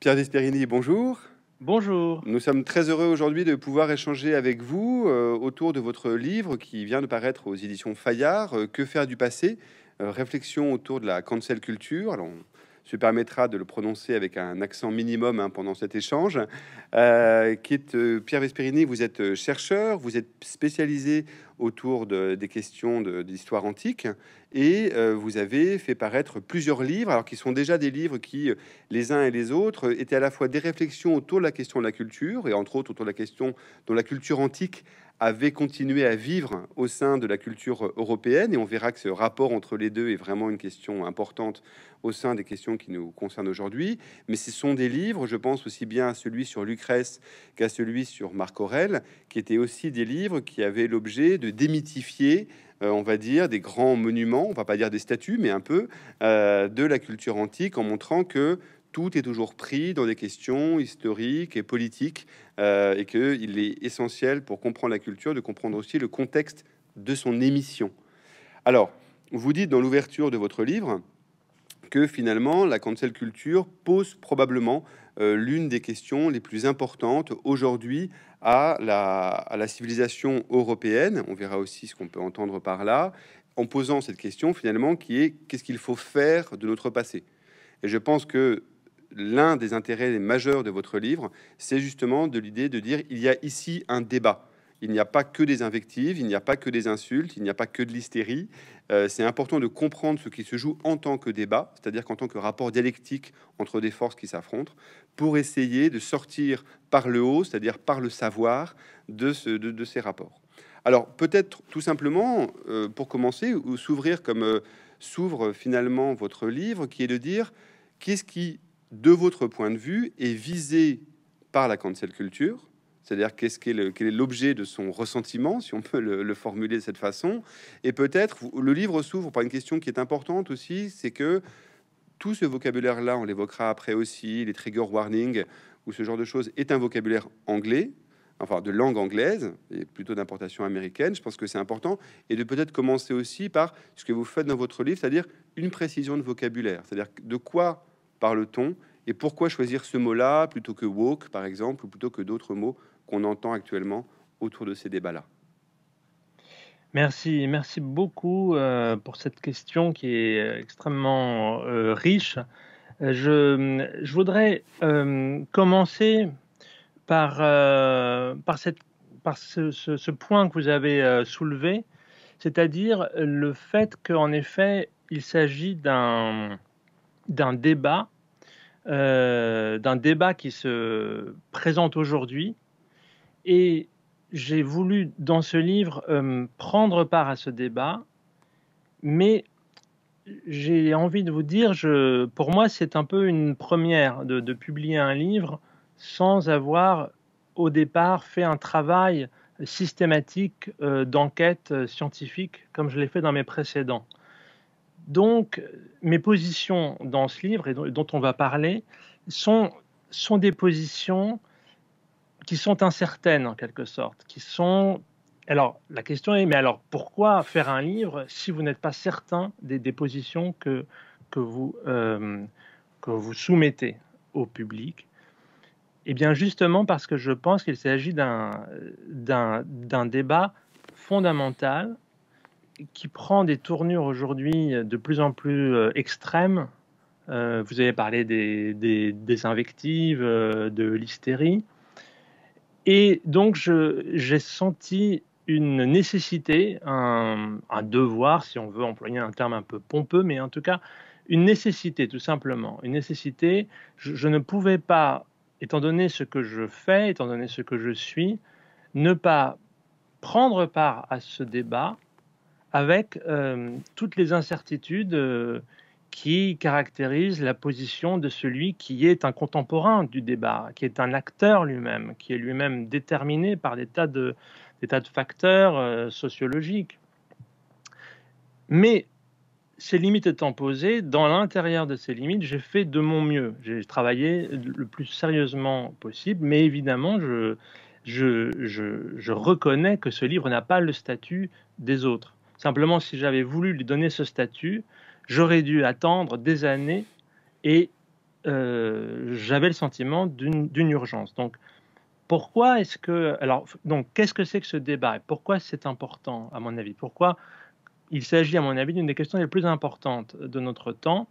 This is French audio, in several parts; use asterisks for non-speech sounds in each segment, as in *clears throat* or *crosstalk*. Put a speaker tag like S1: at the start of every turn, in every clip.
S1: Pierre Vesperini, bonjour. Bonjour. Nous sommes très heureux aujourd'hui de pouvoir échanger avec vous euh, autour de votre livre qui vient de paraître aux éditions Fayard, euh, Que faire du passé euh, Réflexion autour de la cancel culture. Alors, permettra de le prononcer avec un accent minimum hein, pendant cet échange, euh, qui est euh, Pierre vespérini Vous êtes euh, chercheur, vous êtes spécialisé autour de, des questions d'histoire antique et vous avez fait paraître plusieurs livres, alors qui sont déjà des livres qui, les uns et les autres, étaient à la fois des réflexions autour de la question de la culture et entre autres autour de la question dont la culture antique avait continué à vivre au sein de la culture européenne. Et on verra que ce rapport entre les deux est vraiment une question importante au sein des questions qui nous concernent aujourd'hui. Mais ce sont des livres, je pense aussi bien à celui sur Lucrèce qu'à celui sur Marc Aurèle, qui étaient aussi des livres qui avaient l'objet de démythifier euh, on va dire, des grands monuments, on va pas dire des statues, mais un peu, euh, de la culture antique en montrant que tout est toujours pris dans des questions historiques et politiques, euh, et qu'il est essentiel pour comprendre la culture de comprendre aussi le contexte de son émission. Alors, vous dites dans l'ouverture de votre livre que finalement, la cancel culture pose probablement euh, l'une des questions les plus importantes aujourd'hui à la, à la civilisation européenne. On verra aussi ce qu'on peut entendre par là, en posant cette question finalement qui est qu'est-ce qu'il faut faire de notre passé. Et je pense que l'un des intérêts majeurs de votre livre, c'est justement de l'idée de dire il y a ici un débat. Il n'y a pas que des invectives, il n'y a pas que des insultes, il n'y a pas que de l'hystérie. Euh, c'est important de comprendre ce qui se joue en tant que débat, c'est-à-dire qu'en tant que rapport dialectique entre des forces qui s'affrontent, pour essayer de sortir par le haut, c'est-à-dire par le savoir, de, ces rapports. Alors peut-être tout simplement, euh, pour commencer, ou s'ouvrir comme euh, s'ouvre finalement votre livre, qui est de dire qu'est-ce qui de votre point de vue, est visé par la cancel culture c'est-à-dire qu'est-ce est quel est l'objet de son ressentiment, si on peut le, formuler de cette façon. Et peut-être, le livre s'ouvre par une question qui est importante aussi, c'est que tout ce vocabulaire-là, on l'évoquera après aussi, les trigger warning ou ce genre de choses, est un vocabulaire anglais, enfin de langue anglaise, et plutôt d'importation américaine. Je pense que c'est important. Et de peut-être commencer aussi par ce que vous faites dans votre livre, c'est-à-dire une précision de vocabulaire, c'est-à-dire de quoi Parle-t-on et pourquoi choisir ce mot-là plutôt que woke, par exemple, ou plutôt que d'autres mots qu'on entend actuellement autour de ces débats-là
S2: Merci, merci beaucoup euh, pour cette question qui est euh, extrêmement euh, riche. Je, voudrais commencer par, par, cette, par ce, ce, point que vous avez soulevé, c'est-à-dire le fait qu'en effet, il s'agit d'un d'un débat, euh, d'un débat qui se présente aujourd'hui. Et j'ai voulu, dans ce livre, euh, prendre part à ce débat, mais j'ai envie de vous dire, pour moi, c'est un peu une première de, publier un livre sans avoir, au départ, fait un travail systématique euh, d'enquête scientifique comme je l'ai fait dans mes précédents. Donc, mes positions dans ce livre, et dont on va parler, sont, sont des positions qui sont incertaines en quelque sorte, qui sont... Alors, la question est, mais alors pourquoi faire un livre si vous n'êtes pas certain des, des positions que, que, vous, euh, que vous soumettez au public Eh bien, justement parce que je pense qu'il s'agit d'un débat fondamental qui prend des tournures aujourd'hui de plus en plus euh, extrêmes. Euh, vous avez parlé des, des, invectives, euh, de l'hystérie. Et donc, j'ai senti une nécessité, un, devoir, si on veut employer un terme un peu pompeux, mais en tout cas, une nécessité, tout simplement. Une nécessité. je ne pouvais pas, étant donné ce que je fais, étant donné ce que je suis, ne pas prendre part à ce débat avec euh, toutes les incertitudes euh, qui caractérisent la position de celui qui est un contemporain du débat, qui est un acteur lui-même, qui est lui-même déterminé par des tas de, tas de facteurs euh, sociologiques. Mais ces limites étant posées, dans l'intérieur de ces limites, j'ai fait de mon mieux. J'ai travaillé le plus sérieusement possible, mais évidemment, je reconnais que ce livre n'a pas le statut des autres. Simplement, si j'avais voulu lui donner ce statut, j'aurais dû attendre des années et euh, j'avais le sentiment d'une urgence. Donc, pourquoi est-ce que. Alors, donc, qu'est-ce que c'est que ce débat pourquoi c'est important, à mon avis Pourquoi il s'agit, à mon avis, d'une des questions les plus importantes de notre temps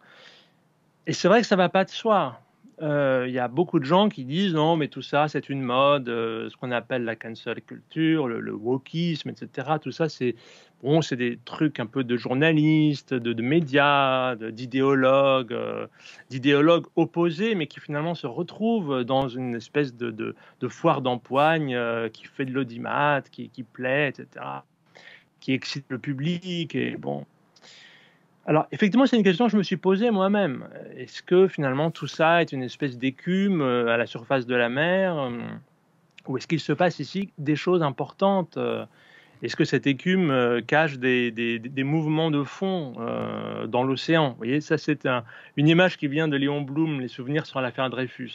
S2: Et c'est vrai que ça ne va pas de soi. Euh, il y a beaucoup de gens qui disent non, mais tout ça, c'est une mode, euh, ce qu'on appelle la cancel culture, le, le wokisme, etc. Tout ça, c'est bon, c'est des trucs un peu de journalistes, de, médias, d'idéologues, euh, d'idéologues opposés, mais qui finalement se retrouvent dans une espèce de, foire d'empoigne qui fait de l'audimat, qui, qui, plaît, etc., qui excite le public. Et bon, alors, effectivement, c'est une question que je me suis posée moi-même. Est-ce que finalement tout ça est une espèce d'écume euh, à la surface de la mer euh, Ou est-ce qu'il se passe ici des choses importantes euh, Est-ce que cette écume cache des, des, mouvements de fond dans l'océan Vous voyez, ça, c'est une image qui vient de Léon Blum, les souvenirs sur l'affaire Dreyfus.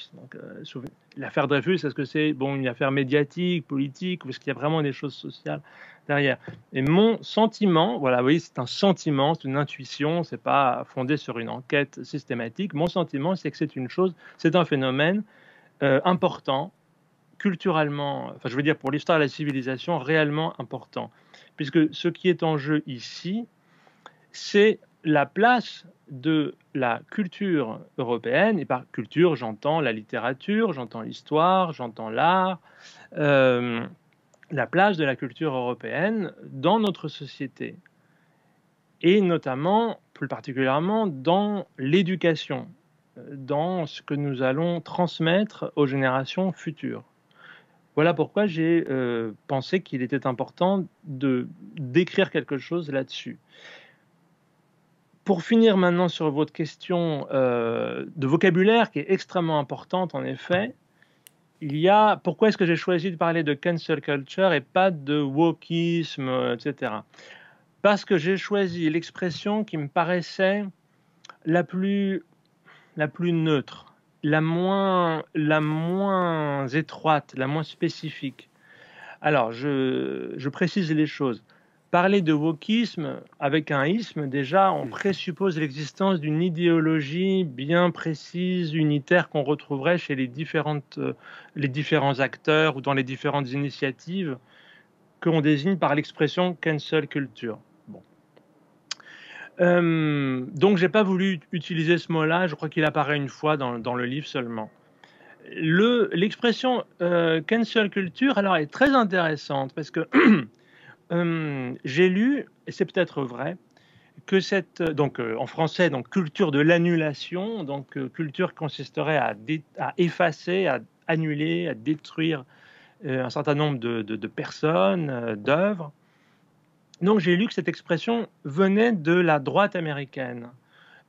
S2: l'affaire Dreyfus, est-ce que c'est bon, une affaire médiatique, politique, ou est-ce qu'il y a vraiment des choses sociales derrière. Et mon sentiment, voilà, oui, c'est un sentiment, c'est une intuition, c'est pas fondé sur une enquête systématique. Mon sentiment, c'est que c'est une chose, c'est un phénomène euh, important, culturellement, enfin, je veux dire pour l'histoire de la civilisation, réellement important. Puisque ce qui est en jeu ici, c'est la place de la culture européenne, et par culture, j'entends la littérature, j'entends l'histoire, j'entends l'art, euh, la place de la culture européenne dans notre société et notamment, plus particulièrement, dans l'éducation, dans ce que nous allons transmettre aux générations futures. Voilà pourquoi j'ai euh, pensé qu'il était important de d'écrire quelque chose là-dessus. Pour finir maintenant sur votre question euh, de vocabulaire qui est extrêmement importante en effet, il y a pourquoi est-ce que j'ai choisi de parler de cancel culture et pas de wokisme, etc. Parce que j'ai choisi l'expression qui me paraissait la plus, la plus neutre, la moins, la moins étroite, la moins spécifique. Alors, je, je précise les choses parler de wokisme avec un isme, déjà, on hmm. présuppose l'existence d'une idéologie bien précise, unitaire, qu'on retrouverait chez euh, les, différents acteurs ou dans les différentes initiatives qu'on désigne par l'expression cancel culture. Bon. je euh, donc, j'ai pas voulu utiliser ce mot-là. Je crois qu'il apparaît une fois dans, le livre seulement l'expression le, euh, cancel culture alors est très intéressante parce que *clears throat* Euh, j'ai lu, et c'est peut-être vrai, que cette, euh, donc euh, en français, donc culture de l'annulation, donc culture consisterait à, effacer, à annuler, à détruire un certain nombre de, de personnes, d'œuvres. Donc j'ai lu que cette expression venait de la droite américaine.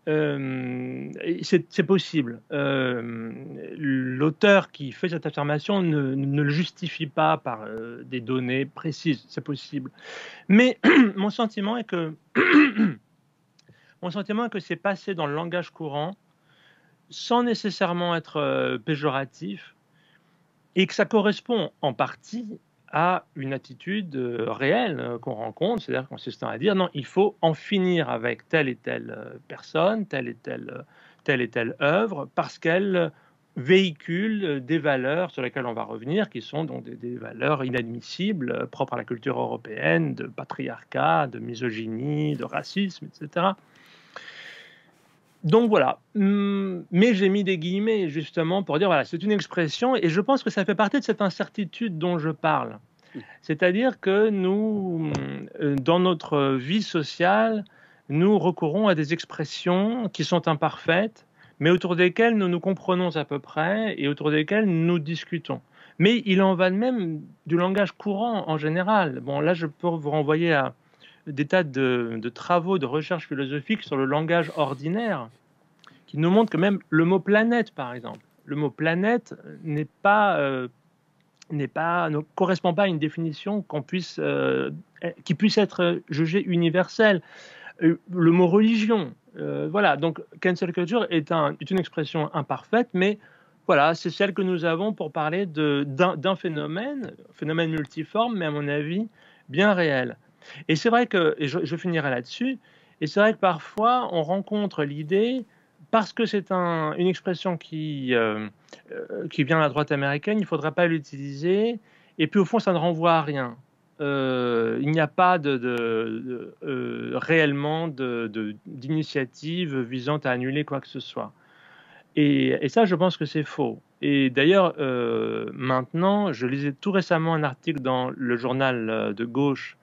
S2: Euh, c'est possible. Euh, l'auteur qui fait cette affirmation ne, le justifie pas par euh, des données précises, c'est possible. Mais *clears throat* mon sentiment est que *clears throat* mon sentiment est que c'est passé dans le langage courant sans nécessairement être péjoratif et que ça correspond en partie à une attitude euh, réelle euh, qu'on rencontre, c'est-à-dire consistant à dire non, il faut en finir avec telle et telle euh, personne, telle et telle, telle, et telle œuvre, parce qu'elle véhicule des valeurs sur lesquelles on va revenir, qui sont donc des, des, valeurs inadmissibles, propres à la culture européenne, de patriarcat, de misogynie, de racisme, etc donc voilà. Hmm, mais j'ai mis des guillemets justement pour dire voilà, c'est une expression et je pense que ça fait partie de cette incertitude dont je parle. Hmm. C'est-à-dire que nous, hmm, euh, dans notre vie sociale, nous recourons à des expressions qui sont imparfaites, mais autour desquelles nous nous comprenons à peu près et autour desquelles nous discutons. Mais il en va de même du langage courant en général. Bon, là, je peux vous renvoyer à, des tas de, travaux de recherche philosophiques sur le langage ordinaire qui nous montrent que même le mot planète, par exemple, le mot planète n'est pas euh, n'est pas ne correspond pas à une définition qu'on puisse euh, qui puisse être jugée universelle. Euh, le mot religion, voilà. Donc cancel culture est, est une expression imparfaite, mais voilà, c'est celle que nous avons pour parler d'un phénomène, phénomène multiforme, mais à mon avis bien réel. Et c'est vrai que, et je, finirai là-dessus, et c'est vrai que parfois on rencontre l'idée, parce que c'est une expression qui, euh, euh, qui vient de la droite américaine, il ne faudra pas l'utiliser, et puis au fond ça ne renvoie à rien. Euh, il n'y a pas de, réellement d'initiative visant à annuler quoi que ce soit. Et, ça, je pense que c'est faux. Et d'ailleurs, maintenant, je lisais tout récemment un article dans le journal de gauche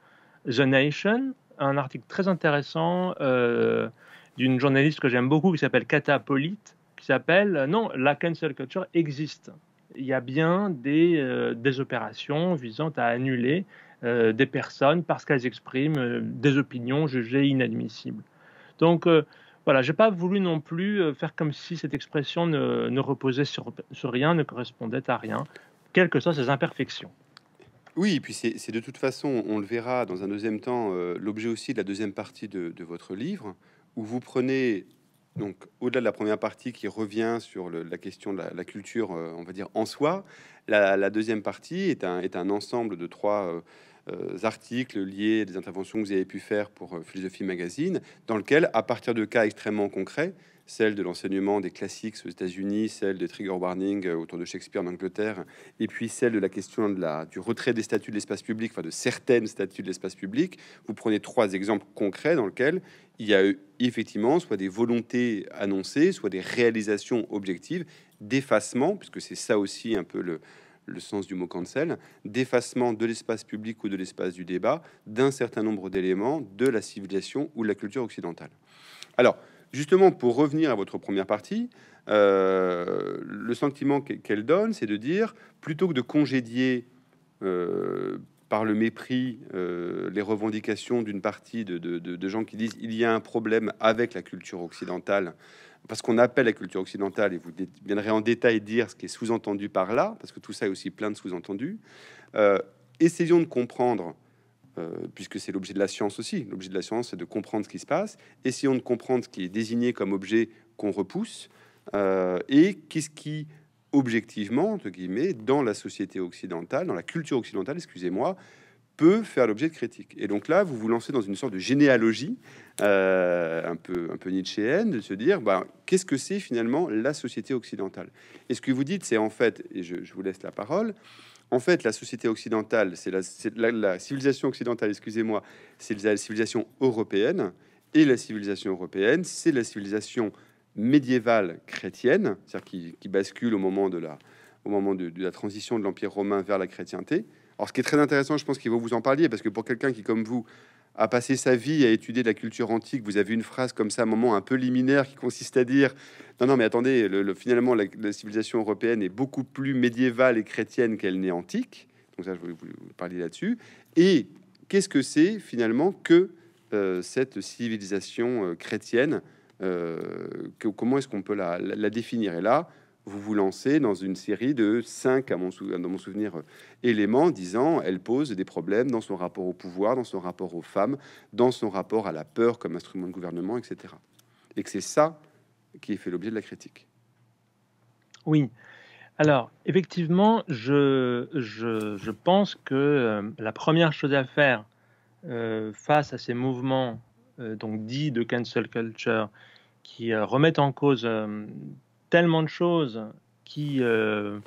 S2: The Nation, un article très intéressant euh, d'une journaliste que j'aime beaucoup qui s'appelle Catapolite, qui s'appelle euh, Non, la cancel culture existe. Il y a bien des, euh, des opérations visant à annuler des personnes parce qu'elles expriment des opinions jugées inadmissibles. Donc, voilà, j'ai pas voulu non plus faire comme si cette expression ne, reposait sur, sur rien, ne correspondait à rien, quelles que soient ses imperfections. Oui, puis c'est de toute
S1: façon, on le verra dans un deuxième temps, euh, l'objet aussi de la deuxième partie de, votre livre, où vous prenez, donc au-delà de la première partie qui revient sur la question de la, culture, euh, on va dire en soi, la, deuxième partie est un, ensemble de trois euh, articles liés à des interventions que vous avez pu faire pour Philosophie Magazine, dans lequel, à partir de cas extrêmement concrets, celle de l'enseignement des classiques aux États-Unis, celle des trigger warning euh, autour de Shakespeare en Angleterre, et puis celle de la question de la, du retrait des statuts de l'espace public, enfin de certaines statuts de l'espace public. Vous prenez trois exemples concrets dans lesquels il y a effectivement soit des volontés annoncées, soit des réalisations objectives d'effacement, puisque c'est ça aussi un peu le, le sens du mot cancel, d'effacement de l'espace public ou de l'espace du débat d'un certain nombre d'éléments de la civilisation ou de la culture occidentale. Alors, justement, pour revenir à votre première partie, euh, le sentiment qu'elle donne, c'est de dire, plutôt que de congédier euh, par le mépris euh, les revendications d'une partie de, gens qui disent il y a un problème avec la culture occidentale, parce qu'on appelle la culture occidentale, et vous viendrez en détail dire ce qui est sous-entendu par là, parce que tout ça est aussi plein de sous-entendus, essayons de comprendre euh, puisque c'est l'objet de la science aussi. L'objet de la science, c'est de comprendre ce qui se passe. Essayons de comprendre ce qui est désigné comme objet qu'on repousse euh, et qu'est-ce qui objectivement, entre guillemets, dans la société occidentale, dans la culture occidentale, excusez-moi, peut faire l'objet de critique. Et donc là, vous vous lancez dans une sorte de généalogie euh, un peu un peu nietzschéenne de se dire bah, qu'est-ce que c'est finalement la société occidentale. Et ce que vous dites, c'est en fait, et je vous laisse la parole, en fait, la société occidentale, c'est la, civilisation occidentale, excusez-moi, c'est la civilisation européenne. Et la civilisation européenne, c'est la civilisation médiévale chrétienne, c'est-à-dire qui, bascule au moment, de la, transition de l'Empire romain vers la chrétienté. Alors, ce qui est très intéressant, je pense qu'il faut vous en parler, parce que pour quelqu'un qui, comme vous, a passer sa vie à étudier la culture antique, vous avez une phrase comme ça, un moment un peu liminaire, qui consiste à dire non, non, mais attendez, le, finalement, la, civilisation européenne est beaucoup plus médiévale et chrétienne qu'elle n'est antique. Donc ça, je voulais vous parler là-dessus. Et qu'est-ce que c'est finalement que euh, cette civilisation euh, chrétienne euh, Comment est-ce qu'on peut la, la définir Et là, vous vous lancez dans une série de cinq, à mon dans mon souvenir, euh, éléments disant elle pose des problèmes dans son rapport au pouvoir, dans son rapport aux femmes, dans son rapport à la peur comme instrument de gouvernement, etc. Et que c'est ça qui fait l'objet de la critique.
S2: Oui. Alors, effectivement, je, je, pense que euh, la première chose à faire euh, face à ces mouvements donc dits de cancel culture qui remettent en cause tellement de choses qui, euh,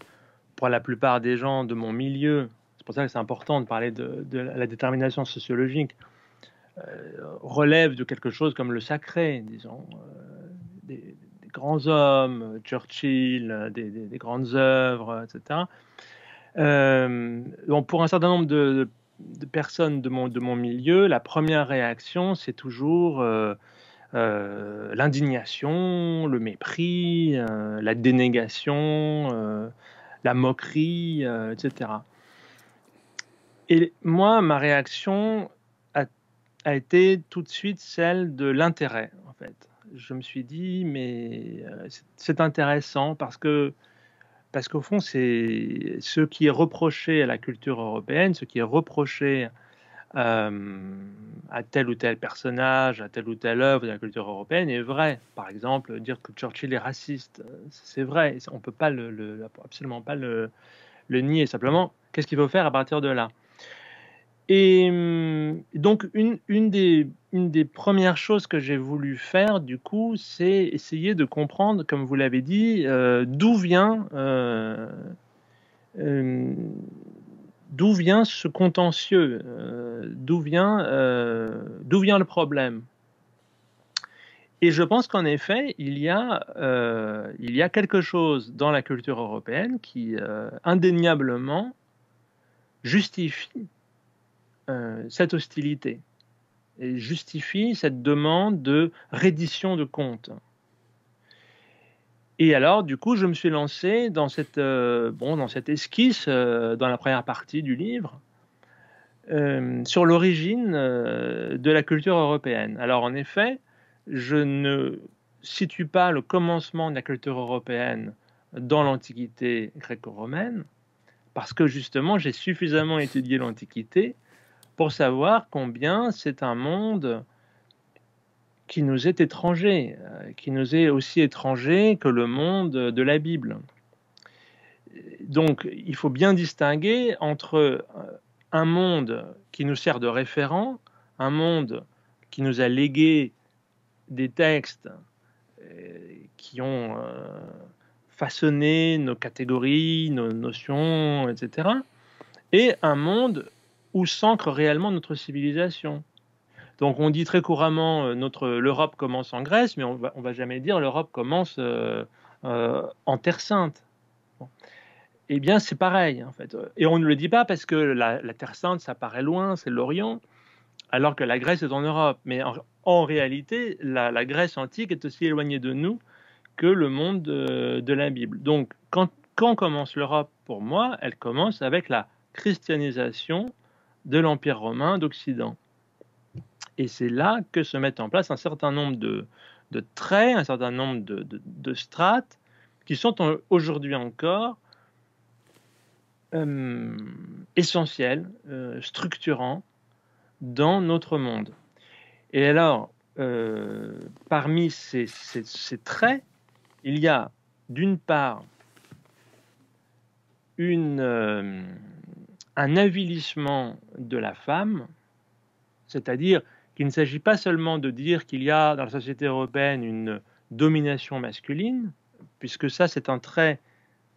S2: pour la plupart des gens de mon milieu, c'est pour ça que c'est important de parler de, la détermination sociologique, euh, relève de quelque chose comme le sacré, disons, euh, des, grands hommes, Churchill, des, grandes œuvres, etc. donc euh, pour un certain nombre de, personnes de mon, de mon milieu, la première réaction, c'est toujours euh, l'indignation, le mépris, euh, la dénégation, euh, la moquerie, etc. Et moi, ma réaction a, été tout de suite celle de l'intérêt, en fait. Je me suis dit, mais c'est intéressant parce que, parce qu'au fond, c'est ce qui est reproché à la culture européenne, ce qui est reproché euh, à tel ou tel personnage, à telle ou telle œuvre de la culture européenne est vrai. Par exemple, dire que Churchill est raciste, euh, c'est vrai. On ne peut pas le, absolument pas le, nier. Simplement, qu'est-ce qu'il faut faire à partir de là Et hum, donc, une, une, des, une, des, premières choses que j'ai voulu faire, du coup, c'est essayer de comprendre, comme vous l'avez dit, euh, d'où vient... Hum, d'où vient ce contentieux euh, euh, D'où vient, le problème Et je pense qu'en effet, il y, a, euh, il y, a, quelque chose dans la culture européenne qui indéniablement justifie cette hostilité et justifie cette demande de reddition de comptes. Et alors, du coup, je me suis lancé dans cette, euh, dans cette esquisse, euh, dans la première partie du livre, euh, sur l'origine de la culture européenne. Alors, en effet, je ne situe pas le commencement de la culture européenne dans l'Antiquité gréco-romaine, parce que justement, j'ai suffisamment étudié l'Antiquité pour savoir combien c'est un monde qui nous est étranger, euh, qui nous est aussi étranger que le monde de la Bible. Donc il faut bien distinguer entre euh, un monde qui nous sert de référent, un monde qui nous a légué des textes euh, qui ont façonné nos catégories, nos notions, etc., et un monde où s'ancre réellement notre civilisation. Donc on dit très couramment euh, notre l'Europe commence en Grèce, mais on va, va jamais dire l'Europe commence euh, euh, en Terre Sainte. Eh bien, c'est pareil en fait. Et on ne le dit pas parce que la, Terre Sainte, ça paraît loin, c'est l'Orient, alors que la Grèce est en Europe. Mais en, réalité, la, Grèce antique est aussi éloignée de nous que le monde de, la Bible. Donc, quand commence l'Europe Pour moi, elle commence avec la christianisation de l'Empire romain d'Occident. Et c'est là que se mettent en place un certain nombre de, traits, un certain nombre de, strates qui sont aujourd'hui encore euh, essentiels, euh, structurants dans notre monde. Et alors, euh, parmi ces, traits, il y a d'une part une, un avilissement de la femme, c'est-à-dire qu'il ne s'agit pas seulement de dire qu'il y a dans la société européenne une domination masculine, puisque ça c'est un trait,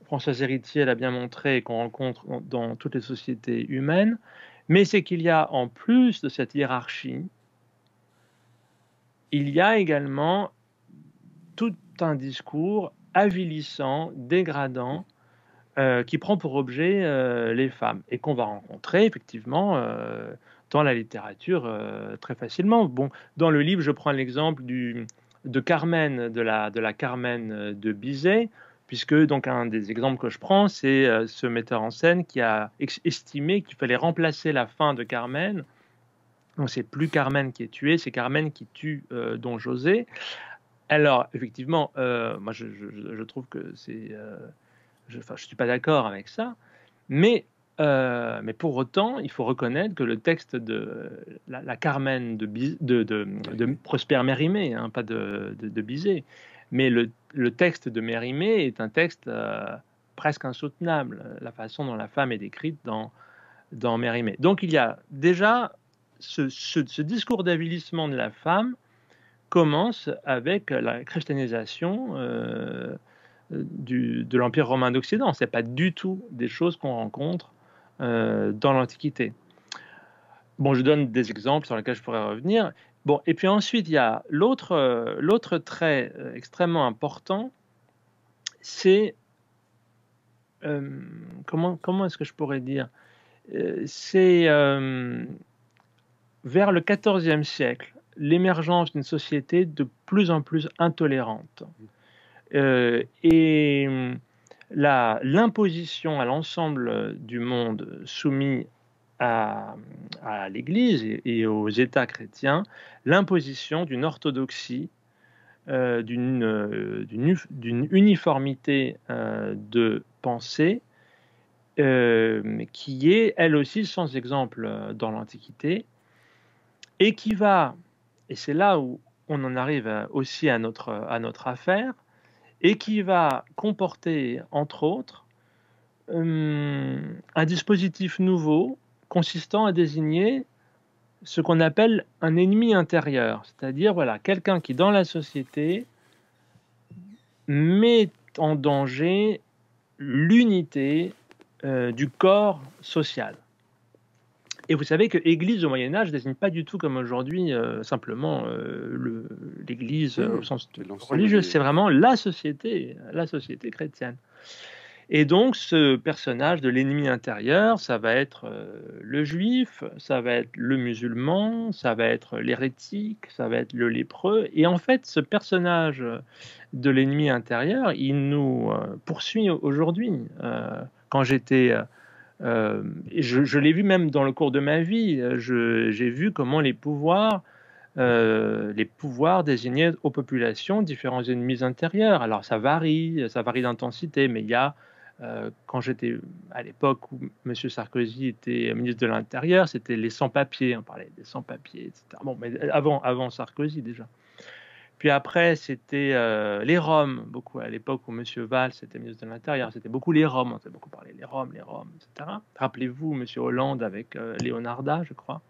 S2: Françoise Héritier l'a bien montré, qu'on rencontre dans toutes les sociétés humaines, mais c'est qu'il y a en plus de cette hiérarchie, il y a également tout un discours avilissant, dégradant, euh, qui prend pour objet euh, les femmes et qu'on va rencontrer effectivement euh, dans la littérature euh, très facilement. Bon, dans le livre, je prends l'exemple du, de Carmen, de la, de la Carmen de Bizet, puisque donc un des exemples que je prends, c'est euh, ce metteur en scène qui a estimé qu'il fallait remplacer la fin de Carmen. Donc c'est plus Carmen qui est tuée, c'est Carmen qui tue euh, Don José. Alors effectivement, moi je, trouve que c'est, je, enfin, je suis pas d'accord avec ça, mais euh, mais pour autant, il faut reconnaître que le texte de la, Carmen de, de, Prosper Mérimée, hein, pas de, Bizet, mais le, texte de Mérimée est un texte euh, presque insoutenable, la façon dont la femme est décrite dans, dans Mérimée. Donc il y a déjà ce, discours d'avilissement de la femme commence avec la christianisation euh, de l'Empire romain d'Occident. Ce n'est pas du tout des choses qu'on rencontre euh, dans l'Antiquité. Bon, je donne des exemples sur lesquels je pourrais revenir. Bon, et puis ensuite, il y a l'autre, euh, l'autre trait euh, extrêmement important, c'est... comment, comment est-ce que je pourrais dire C'est vers le XIVe siècle, l'émergence d'une société de plus en plus intolérante. et l'imposition à l'ensemble du monde soumis à, l'Église et, aux États chrétiens, l'imposition d'une orthodoxie, euh, euh, d'une uniformité euh, de pensée qui est elle aussi sans exemple dans l'Antiquité et qui va, et c'est là où on en arrive aussi à notre, à notre affaire, et qui va comporter, entre autres, euh, un dispositif nouveau consistant à désigner ce qu'on appelle un ennemi intérieur, c'est-à-dire voilà, quelqu'un qui dans la société met en danger l'unité euh, du corps social. Et vous savez que l'Église au Moyen Âge désigne pas du tout comme aujourd'hui euh, simplement euh, l'Église euh, au hmm. sens religieux, c'est vraiment la société, la société chrétienne. Et donc ce personnage de l'ennemi intérieur, ça va être le juif, ça va être le musulman, ça va être l'hérétique, ça va être le lépreux. Et en fait, ce personnage de l'ennemi intérieur, il nous poursuit aujourd'hui. quand j'étais euh, je, l'ai vu même dans le cours de ma vie. Euh, j'ai vu comment les pouvoirs, euh, les pouvoirs désignaient aux populations différents ennemis intérieurs. Alors ça varie, ça varie d'intensité, mais il y a quand j'étais à l'époque où M. Sarkozy était ministre de l'Intérieur, c'était les sans-papiers, on parlait des sans-papiers, etc. Bon, mais avant, avant Sarkozy déjà. Puis après, c'était euh, les Roms, beaucoup à l'époque où M. Valls était ministre de l'Intérieur, c'était beaucoup les Roms, on s'est beaucoup parlé, les Roms, les Roms, etc. Rappelez-vous M. Hollande avec euh, leonarda, je crois.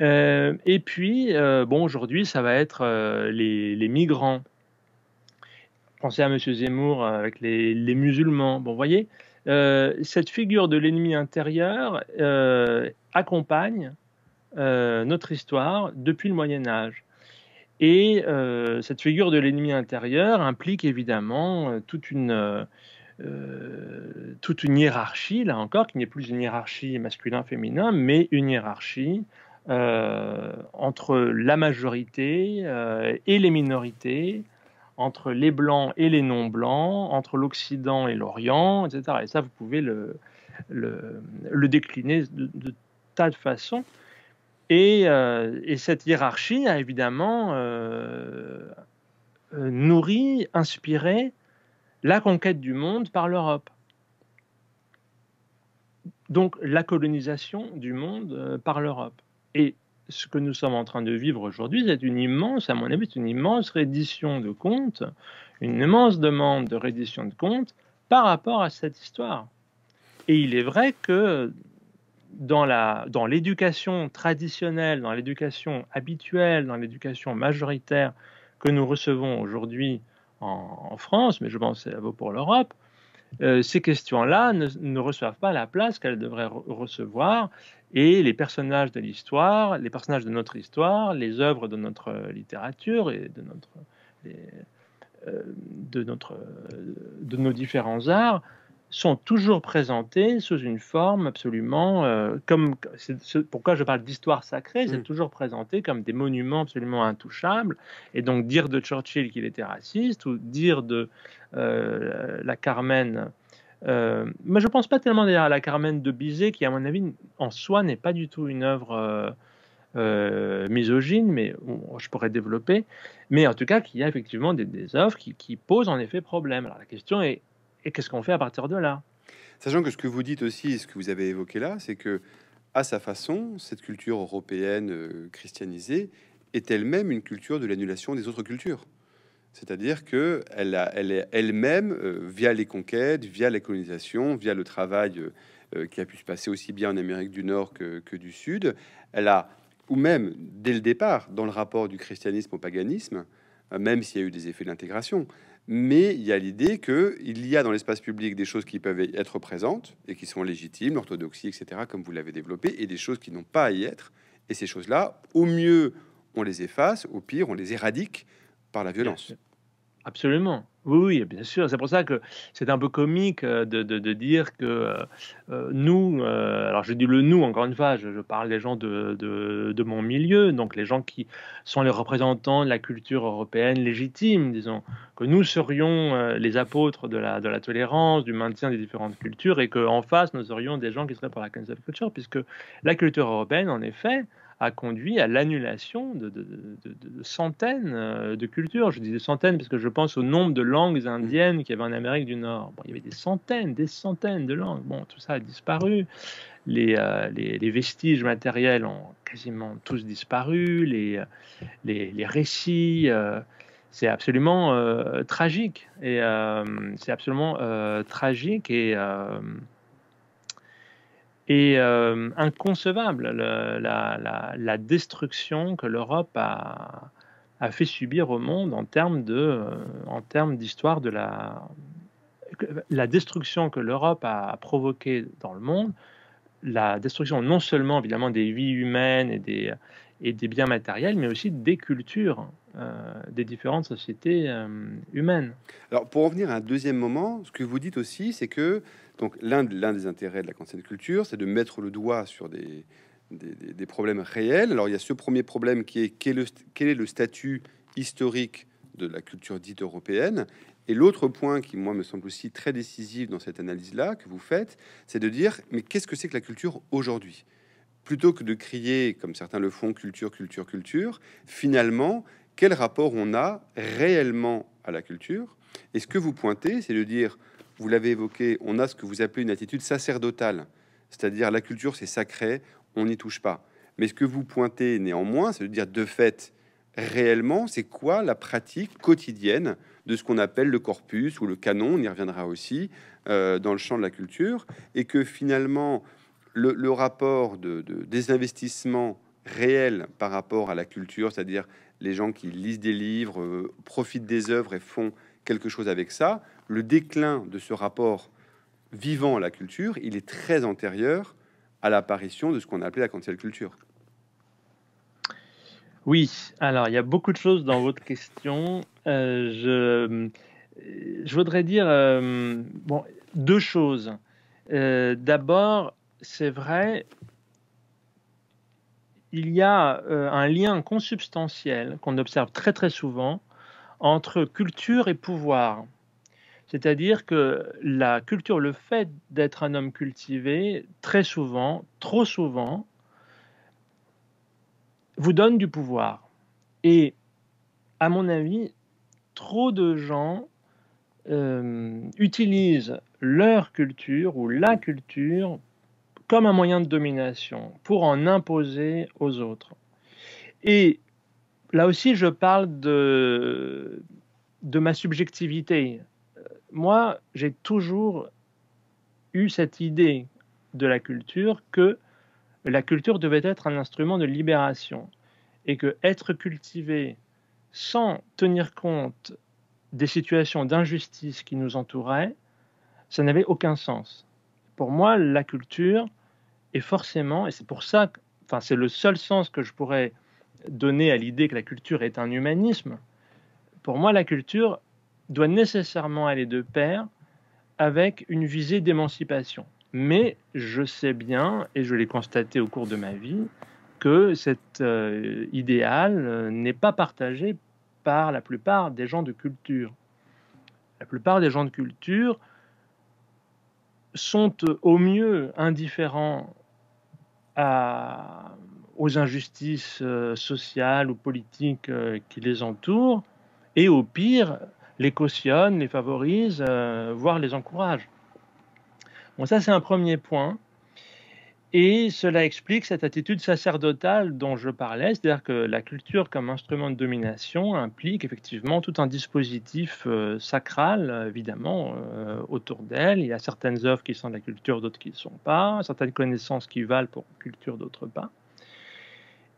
S2: Euh, et puis, bon, aujourd'hui, ça va être les, migrants. Pensez à M. Zemmour avec les, les musulmans. Bon, vous voyez, cette figure de l'ennemi intérieur accompagne notre histoire depuis le Moyen Âge. Et euh, cette figure de l'ennemi intérieur implique évidemment euh, toute une, euh, toute une hiérarchie, là encore, qui n'est plus une hiérarchie masculin-féminin, mais une hiérarchie entre la majorité et les minorités, entre les blancs et les non-blancs, entre l'Occident et l'Orient, etc. Et ça, vous pouvez le, le, décliner de, de tas de façons. Euh, et, cette hiérarchie a évidemment euh, euh, nourri, inspiré la conquête du monde par l'Europe. Donc la colonisation du monde par l'Europe. Et ce que nous sommes en train de vivre aujourd'hui, c'est une immense, à mon avis, une immense reddition de comptes, une immense demande de reddition de comptes par rapport à cette histoire. Et il est vrai que dans l'éducation dans traditionnelle, dans l'éducation habituelle, dans l'éducation majoritaire que nous recevons aujourd'hui en, France, mais je pense que ça vaut pour l'Europe, euh, ces questions-là ne, reçoivent pas la place qu'elles devraient recevoir et les personnages de l'histoire, les personnages de notre histoire, les œuvres de notre littérature et de notre, euh, de, notre, de nos différents arts sont toujours présentés sous une forme absolument euh, comme. C'est, pourquoi je parle d'histoire sacrée, c'est mm. toujours présenté comme des monuments absolument intouchables. Et donc dire de Churchill qu'il était raciste ou dire de euh, la Carmen. Euh, mais je pense pas tellement d'ailleurs à la Carmen de Bizet, qui à mon avis en soi n'est pas du tout une œuvre. misogyne, mais je pourrais développer, mais en tout cas qu'il y a effectivement des, œuvres qui, qui, posent en effet problème. Alors la question est et qu'est-ce qu'on fait à partir de là
S1: Sachant que ce que vous dites aussi, ce que vous avez évoqué là, c'est que à sa façon, cette culture européenne euh, christianisée est elle-même une culture de l'annulation des autres cultures. C'est-à-dire que elle, est elle-même, euh, via les conquêtes, via la colonisation, via le travail euh, qui a pu se passer aussi bien en Amérique du Nord que, que, du Sud, elle a, ou même dès le départ, dans le rapport du christianisme au paganisme, même s'il y a eu des effets d'intégration, mais il y a l'idée qu'il y a dans l'espace public des choses qui peuvent être présentes et qui sont légitimes, l'orthodoxie, etc., comme vous l'avez développé, et des choses qui n'ont pas à y être. Et ces choses-là, au mieux, on les efface, au pire, on les éradique
S2: par la violence. Absolument. Oui, bien sûr. C'est pour ça que c'est un peu comique euh, de, de, dire que euh, euh, nous, alors je dis le nous encore une fois, je, parle des gens de, de, mon milieu, donc les gens qui sont les représentants de la culture européenne légitime, disons, que nous serions les apôtres de la, de la tolérance, du maintien des différentes cultures, et qu'en face, nous aurions des gens qui seraient pour la cancel culture, puisque la culture européenne, en effet, a conduit à l'annulation de, centaines euh, de cultures. Je dis des centaines parce que je pense au nombre de langues mm. indiennes qu'il y avait en Amérique du Nord. Bon, il y avait des centaines, des centaines de langues. Bon, tout ça a disparu. Les, euh, vestiges matériels ont quasiment tous disparu. Les, euh, les, récits. c'est absolument tragique et c'est absolument tragique et est euh, inconcevable, la, la, la, destruction que l'Europe a, a, fait subir au monde en termes d'histoire euh, termes d'histoire de la, la destruction que l'Europe a provoquée dans le monde, la destruction non seulement évidemment des vies humaines et des, et des biens matériels, mais aussi des cultures euh, des différentes sociétés humaines. Alors pour en venir à un deuxième moment, ce que vous dites aussi, c'est
S1: que donc l'un des intérêts de la de culture, c'est de mettre le doigt sur des, problèmes réels. Alors il y a ce premier problème qui est quel est le, quel est le statut historique de la culture dite européenne. Et l'autre point qui, moi, me semble aussi très décisif dans cette analyse-là que vous faites, c'est de dire, mais qu'est-ce que c'est que la culture aujourd'hui Plutôt que de crier, comme certains le font, culture, culture, culture, finalement, quel rapport on a réellement à la culture Et ce que vous pointez, c'est de dire, vous l'avez évoqué, on a ce que vous appelez une attitude sacerdotale, c'est-à-dire la culture c'est sacré, on n'y touche pas. Mais ce que vous pointez néanmoins, c'est de dire de fait, réellement, c'est quoi la pratique quotidienne de ce qu'on appelle le corpus ou le canon, on y reviendra aussi, euh, dans le champ de la culture, et que finalement, le, rapport de, des investissements réels par rapport à la culture, c'est-à-dire les gens qui lisent des livres, euh, profitent des œuvres et font quelque chose avec ça, le déclin de ce rapport vivant à la culture, il est très antérieur à l'apparition de ce qu'on appelait la culture.
S2: Oui, alors il y a beaucoup de choses dans votre question. Euh, euh, je, voudrais dire euh, deux choses. D'abord, c'est vrai, il y a un lien consubstantiel qu'on observe très très souvent entre culture et pouvoir. C'est-à-dire que la culture, le fait d'être un homme cultivé, très souvent, trop souvent, vous donne du pouvoir. Et à mon avis, trop de gens euh, utilisent leur culture ou la culture comme un moyen de domination pour en imposer aux autres. Et là aussi, je parle de, de ma subjectivité moi, j'ai toujours eu cette idée de la culture que la culture devait être un instrument de libération et que être cultivé sans tenir compte des situations d'injustice qui nous entouraient, ça n'avait aucun sens. Pour moi, la culture est forcément, et c'est pour ça, enfin c'est le seul sens que je pourrais donner à l'idée que la culture est un humanisme. Pour moi, la culture doit nécessairement aller de pair avec une visée d'émancipation. Mais je sais bien, et je l'ai constaté au cours de ma vie, que cet euh, idéal euh, n'est pas partagé par la plupart des gens de culture. La plupart des gens de culture sont euh, au mieux indifférents aux injustices sociales ou politiques qui les entourent, et au pire, les cautionne, les favorise, euh, voire les encourage. Bon, ça c'est un premier point. Et cela explique cette attitude sacerdotale dont je parlais, c'est-à-dire que la culture comme instrument de domination implique effectivement tout un dispositif euh, sacral, évidemment, euh, autour d'elle. Il y a certaines œuvres qui sont de la culture, d'autres qui ne sont pas, certaines connaissances qui valent pour culture, d'autres pas.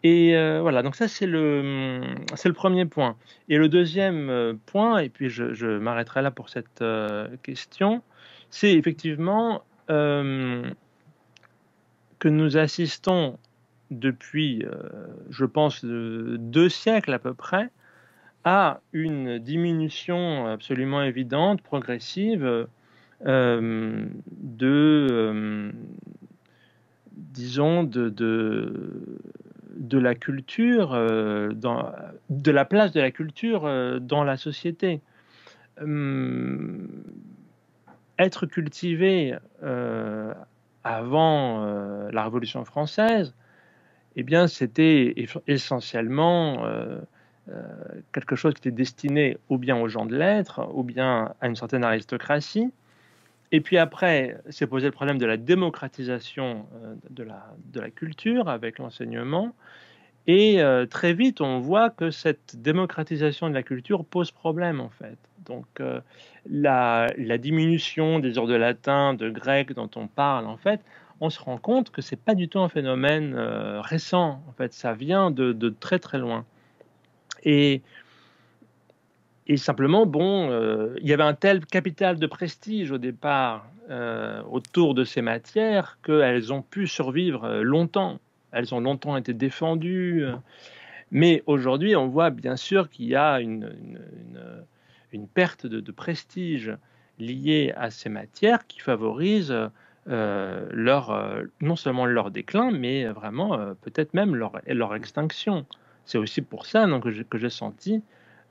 S2: Et euh, voilà, donc ça c'est le, c'est le premier point. Et le deuxième euh, point, et puis je, m'arrêterai là pour cette euh, question, c'est effectivement que nous assistons depuis, je pense, deux siècles à peu près, à une diminution absolument évidente, progressive, de, disons, de de la culture, euh, de la place de la culture euh, dans la société. Hum, être cultivé euh, avant la Révolution française, eh bien, c'était essentiellement quelque chose qui était destiné ou bien aux gens de lettres, ou bien à une certaine aristocratie. Et puis après, s'est posé le problème de la démocratisation euh, de la, de la culture avec l'enseignement. Et euh, très vite, on voit que cette démocratisation de la culture pose problème, en fait. Donc, euh, la, la, diminution des heures de latin, de grec dont on parle, en fait, on se rend compte que c'est pas du tout un phénomène récent. En fait, ça vient de, de très très loin. Et et simplement, bon, euh, il y avait un tel capital de prestige au départ euh, autour de ces matières qu'elles ont pu survivre euh, longtemps. Elles ont longtemps été défendues. Mais aujourd'hui, on voit bien sûr qu'il y a une, une, perte de, prestige liée à ces matières qui favorise leur, non seulement leur déclin, mais vraiment peut-être même leur, leur extinction. C'est aussi pour ça donc, que j'ai senti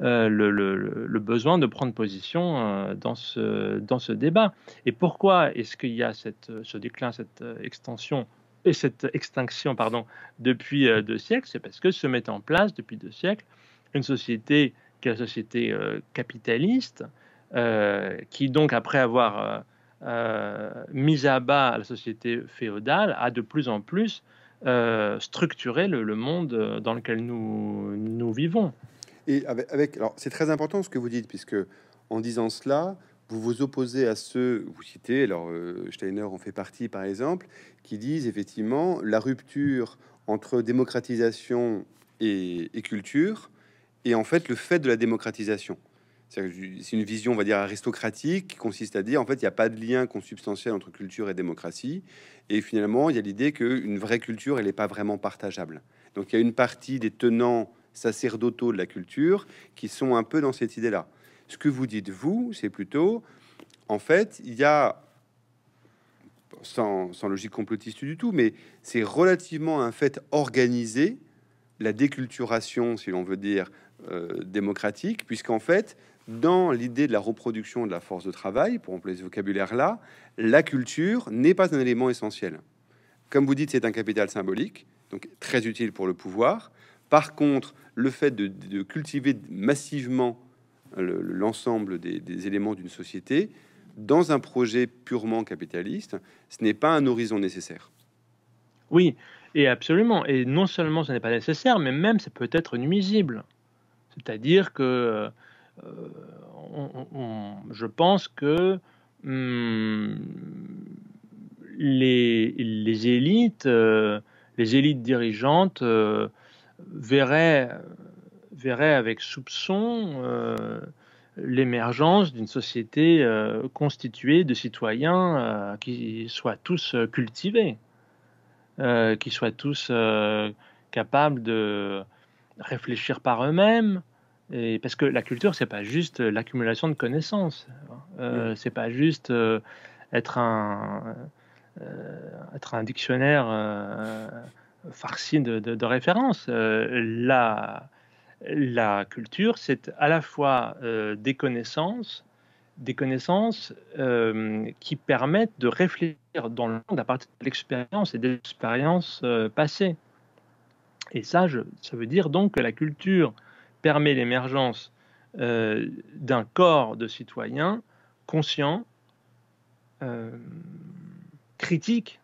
S2: euh, le, besoin de prendre position euh, dans, ce, dans ce débat. Et pourquoi est-ce qu'il y a cette, euh, ce déclin, cette extension et cette extinction pardon, depuis deux siècles C'est parce que se met en place depuis deux siècles une société qui est la société capitaliste, qui donc après avoir... mis à bas la société féodale, a de plus en plus structuré le, le, monde dans lequel nous, nous vivons avec, alors c'est très
S1: important ce que vous dites, puisque en disant cela, vous vous opposez à ceux, vous citez, alors euh, Steiner en fait partie par exemple, qui disent effectivement la rupture entre démocratisation et, culture, et en fait le fait de la démocratisation. C'est une vision, on va dire, aristocratique qui consiste à dire, en fait, il n'y a pas de lien consubstantiel entre culture et démocratie. Et finalement, il y a l'idée qu'une vraie culture, elle n'est pas vraiment partageable. Donc, il y a une partie des tenants sacerdotaux de la culture qui sont un peu dans cette idée-là. Ce que vous dites, vous, c'est plutôt, en fait, il y a, sans, logique complotiste du tout, mais c'est relativement un fait organisé, la déculturation, si l'on veut dire, euh, démocratique, puisqu'en fait, dans l'idée de la reproduction de la force de travail, pour remplir ce vocabulaire-là, la culture n'est pas un élément essentiel. Comme vous dites, c'est un capital symbolique, donc très utile pour le pouvoir, par contre, le fait de, cultiver massivement l'ensemble des, éléments d'une société dans un projet purement capitaliste, ce n'est pas un horizon nécessaire.
S2: Oui, et absolument. Et non seulement ce n'est pas nécessaire, mais même ça peut être nuisible. C'est-à-dire que euh, je pense que hmm, les, élites, euh, les élites dirigeantes, euh, verrait, verrait avec soupçon euh, l'émergence d'une société euh, constituée de citoyens euh, qui soient tous cultivés, qui soient tous capables de réfléchir par eux-mêmes. Et parce que la culture, c'est pas juste l'accumulation de connaissances, Ce c'est pas juste être un être un dictionnaire farci de, référence. Euh, la, culture, c'est à la fois euh, des connaissances, des connaissances euh, qui permettent de réfléchir dans le monde à partir de l'expérience et des expériences passées. Et ça, ça veut dire donc que la culture permet l'émergence d'un corps de citoyens conscients, critiques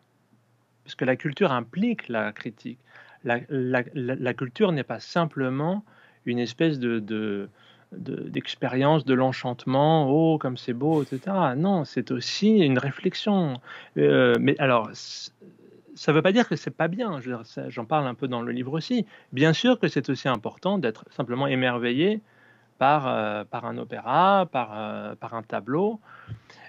S2: parce que la culture implique la critique. La, culture n'est pas simplement une espèce d'expérience de, l'enchantement, oh comme c'est beau, etc. Non, c'est aussi une réflexion. Euh, mais alors, ça ne veut pas dire que ce n'est pas bien. J'en parle un peu dans le livre aussi. Bien sûr que c'est aussi important d'être simplement émerveillé euh, par, un opéra, par, euh, un tableau.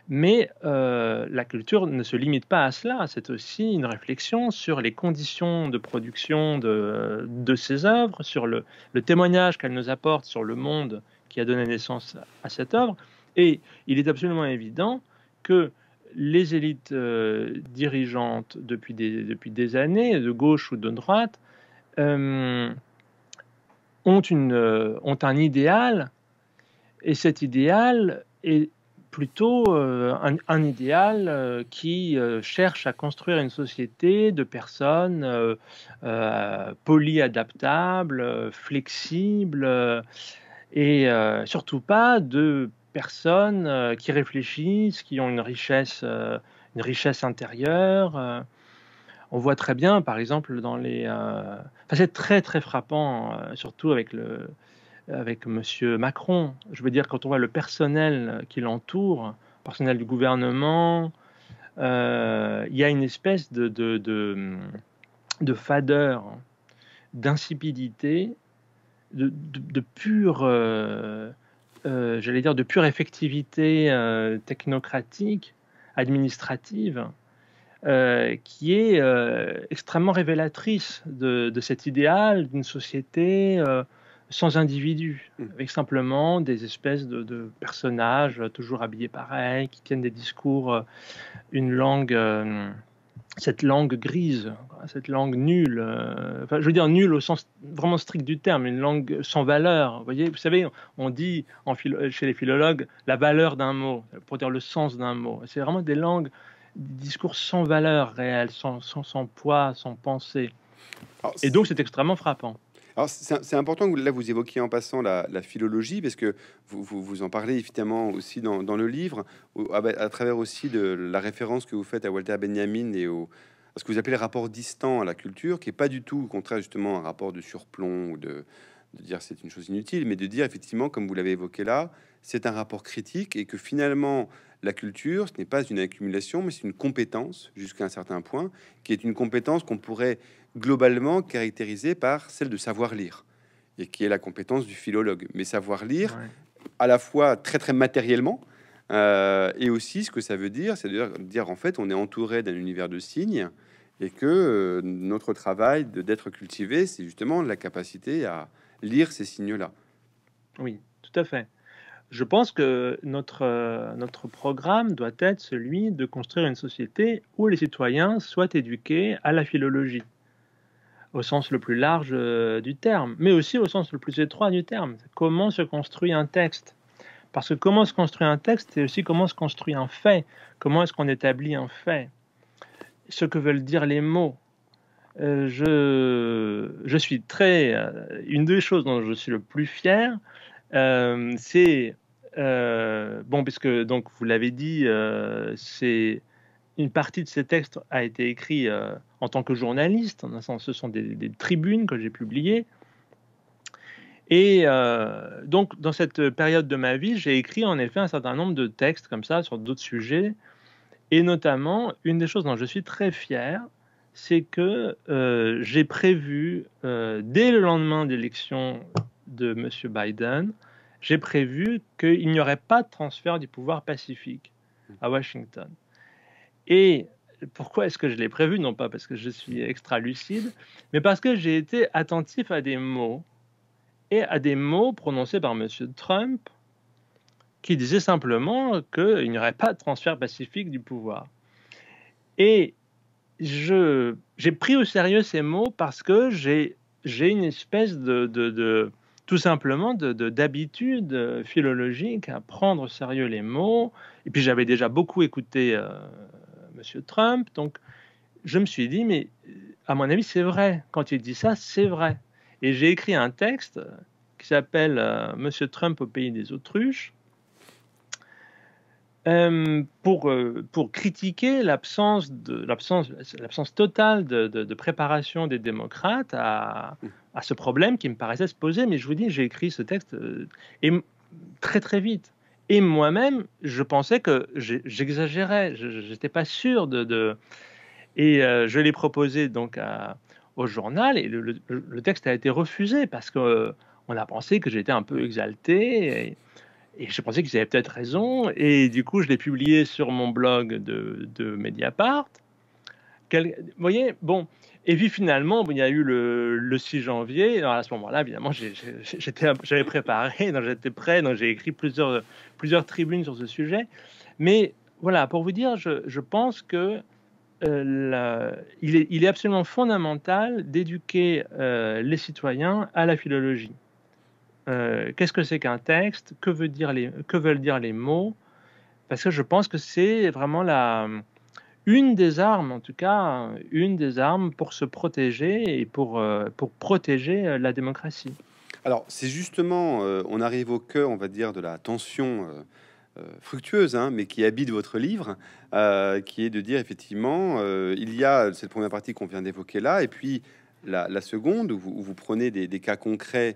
S2: Mais euh, la culture ne se limite pas à cela, c'est aussi une réflexion sur les conditions de production de, ces œuvres, sur le, témoignage qu'elles nous apportent sur le monde qui a donné naissance à cette œuvre. Et il est absolument évident que les élites dirigeantes depuis des, années, de gauche ou de droite, euh, ont, un idéal, et cet idéal est plutôt euh, un, idéal euh, qui cherche à construire une société de personnes polyadaptables, flexibles, et surtout pas de personnes qui réfléchissent, qui ont une une richesse intérieure on voit très bien, par exemple, dans les. Euh, enfin, c'est très très frappant, euh, surtout avec le avec Monsieur Macron. Je veux dire, quand on voit le personnel qui l'entoure, personnel du gouvernement, euh, il y a une espèce de de, de, fadeur, d'insipidité, de, de, pure, j'allais dire, de pure effectivité technocratique, administrative euh, qui est euh, extrêmement révélatrice de, de cet idéal d'une société euh, sans individus, mm. avec simplement des espèces de, personnages toujours habillés pareils, qui tiennent des discours, une langue cette langue grise, cette langue nulle, enfin, je veux dire nulle au sens vraiment strict du terme, une langue sans valeur. Vous, voyez, vous savez, on dit en chez les philologues la valeur d'un mot, pour dire le sens d'un mot. C'est vraiment des langues des discours sans valeur réelle, sans, sans, sans poids, sans pensée. Et donc c'est extrêmement frappant.
S1: Alors c'est important que là vous évoquiez en passant la, philologie parce que vous, vous, en parlez évidemment aussi dans, dans le livre à, travers aussi de la référence que vous faites à Walter Benjamin et au, à ce que vous appelez le rapport distant à la culture qui n'est pas du tout au contraire justement un rapport de surplomb ou de de dire c'est une chose inutile, mais de dire effectivement, comme vous l'avez évoqué là, c'est un rapport critique et que finalement, la culture, ce n'est pas une accumulation, mais c'est une compétence jusqu'à un certain point, qui est une compétence qu'on pourrait globalement caractériser par celle de savoir lire, et qui est la compétence du philologue. Mais savoir lire, à la fois très très matériellement, euh, et aussi ce que ça veut dire, c'est de dire en fait on est entouré d'un univers de signes, et que euh, notre travail d'être cultivé, c'est justement la capacité à, lire ces signaux-là.
S2: Oui, tout à fait. Je pense que notre, euh, notre programme doit être celui de construire une société où les citoyens soient éduqués à la philologie, au sens le plus large euh, du terme, mais aussi au sens le plus étroit du terme. Comment se construit un texte Parce que comment se construit un texte, c'est aussi comment se construit un fait, comment est-ce qu'on établit un fait, ce que veulent dire les mots, euh, je, suis très. Euh, une des choses dont je suis le plus fier, euh, c'est. bon, puisque donc vous l'avez dit, c'est une partie de ces textes a été écrit en tant que journaliste. En sens, ce sont des, tribunes que j'ai publiées. Et donc, dans cette période de ma vie, j'ai écrit en effet un certain nombre de textes comme ça sur d'autres sujets. Et notamment, une des choses dont je suis très fier, c'est que euh, j'ai prévu, euh, dès le lendemain d'élection de M. Biden, j'ai prévu qu'il n'y aurait pas de transfert du pouvoir pacifique à Washington. Et pourquoi est-ce que je l'ai prévu Non pas parce que je suis extra lucide, mais parce que j'ai été attentif à des mots et à des mots prononcés par M. Trump qui disait simplement qu'il n'y aurait pas de transfert pacifique du pouvoir. Et je, j'ai pris au sérieux ces mots parce que j'ai, j'ai une espèce de, de, tout simplement de, d'habitude philologique à prendre au sérieux les mots. Et puis j'avais déjà beaucoup écouté M. Euh, Monsieur Trump, donc je me suis dit, mais euh, à mon avis, c'est vrai. Quand il dit ça, c'est vrai. Et j'ai écrit un texte qui s'appelle M. Euh, Monsieur Trump au pays des autruches, euh, pour, euh, pour critiquer l'absence totale de, de, préparation des démocrates à, à, ce problème qui me paraissait se poser. Mais je vous dis, j'ai écrit ce texte euh, et, très très vite. Et moi-même, je pensais que j'exagérais, je n'étais pas sûr de... de... Et je l'ai proposé donc à, au journal et le, le, texte a été refusé parce qu'on a pensé que j'étais un peu exalté. Et et je pensais qu'ils avaient peut-être raison. Et du coup, je l'ai publié sur mon blog de, Mediapart. vous voyez, bon. Et puis finalement, il y a eu le, 6 janvier. Alors à ce moment-là, évidemment, j'avais préparé, *laughs* j'étais prêt, j'ai écrit plusieurs, plusieurs tribunes sur ce sujet. Mais voilà, pour vous dire, je, pense que euh, il, est, absolument fondamental d'éduquer euh, les citoyens à la philologie. Euh, qu'est-ce que c'est qu'un texte, que, veut dire que veulent dire les mots, parce que je pense que c'est vraiment la, une des armes, en tout cas, une des armes pour se protéger et pour, euh, pour protéger euh, la démocratie.
S1: Alors, c'est justement, on arrive au cœur, on va dire, de la tension fructueuse, hein, mais qui habite votre livre, qui est de dire effectivement, il y a cette première partie qu'on vient d'évoquer là, et puis la, seconde, où vous, prenez des, des cas concrets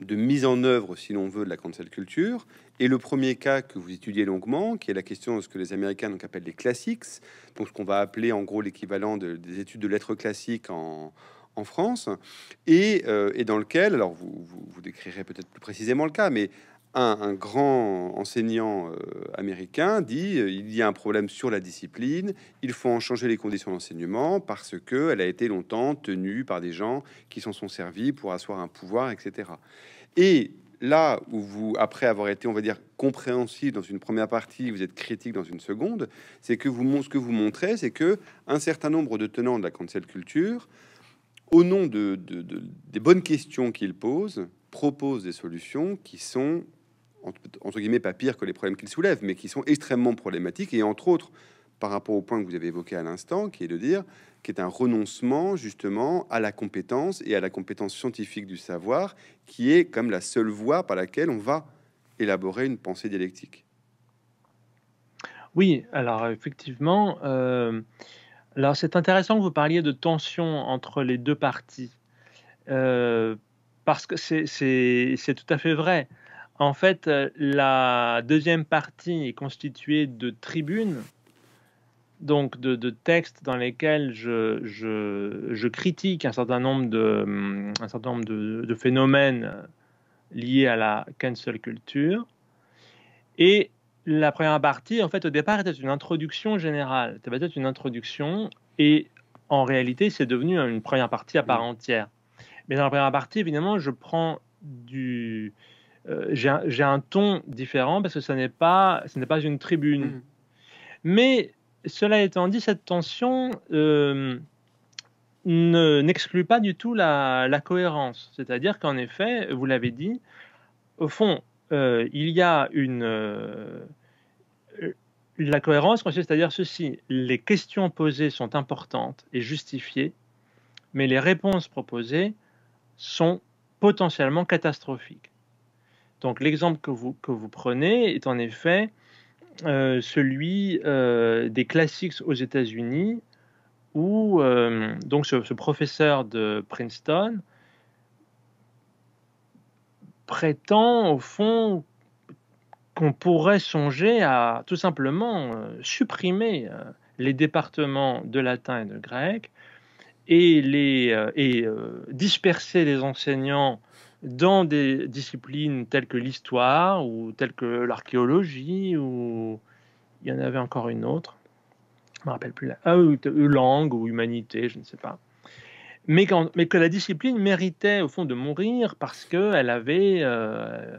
S1: de mise en œuvre, si l'on veut, de la cancel culture. Et le premier cas que vous étudiez longuement, qui est la question de ce que les Américains donc, appellent les classiques, donc ce qu'on va appeler en gros l'équivalent des études de lettres classiques en, France, euh, et, dans lequel, alors vous, vous, vous décrirez peut-être plus précisément le cas, mais un, grand enseignant euh, américain dit euh, il y a un problème sur la discipline, il faut en changer les conditions d'enseignement parce qu'elle a été longtemps tenue par des gens qui s'en sont servis pour asseoir un pouvoir, etc. Et là où vous, après avoir été, on va dire, compréhensif dans une première partie, vous êtes critique dans une seconde, c'est que vous, ce que vous montrez, c'est que un certain nombre de tenants de la cancel culture, au nom de, de des bonnes questions qu'ils posent, proposent des solutions qui sont entre guillemets, pas pire que les problèmes qu'ils soulèvent, mais qui sont extrêmement problématiques, et entre autres par rapport au point que vous avez évoqué à l'instant, qui est de dire qui est un renoncement justement à la compétence et à la compétence scientifique du savoir, qui est comme la seule voie par laquelle on va élaborer une pensée dialectique.
S2: Oui, alors effectivement, euh, alors c'est intéressant que vous parliez de tension entre les deux parties, euh, parce que c'est tout à fait vrai. En fait, euh, la deuxième partie est constituée de tribunes, donc de, textes dans lesquels je, je, critique un certain nombre de, hum, un certain nombre de, de phénomènes liés à la cancel culture. Et la première partie, en fait, au départ, était une introduction générale. C'était va être une introduction et en réalité, c'est devenu une première partie à part entière. Mais dans la première partie, évidemment, je prends du, euh, j'ai un ton différent parce que ce n'est pas, pas une tribune. Hmm. Mais cela étant dit, cette tension euh, n'exclut pas du tout la, cohérence. C'est-à-dire qu'en effet, vous l'avez dit, au fond, euh, il y a une... Euh, la cohérence consiste à dire ceci, les questions posées sont importantes et justifiées, mais les réponses proposées sont potentiellement catastrophiques. Donc l'exemple que vous, prenez est en effet euh, celui euh, des classics aux États-Unis, où euh, donc ce, professeur de Princeton prétend au fond qu'on pourrait songer à tout simplement supprimer les départements de latin et de grec et, et disperser les enseignants dans des disciplines telles que l'histoire ou telles que l'archéologie ou il y en avait encore une autre, je me rappelle plus la ah langue ou humanité, je ne sais pas. Mais, quand, mais, que la discipline méritait au fond de mourir parce qu'elle avait, euh,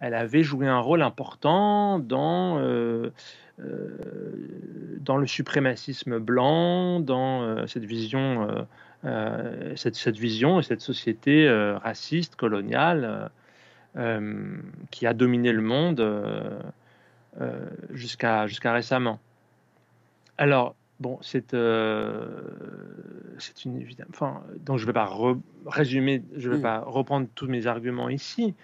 S2: elle avait joué un rôle important dans, euh, euh, dans le suprémacisme blanc, dans cette vision euh, cette, cette, vision et cette société euh, raciste, coloniale, euh, qui a dominé le monde jusqu'à récemment. Alors, bon, c'est une évidence Enfin, donc je ne vais pas résumer, je vais mm. pas reprendre tous mes arguments ici,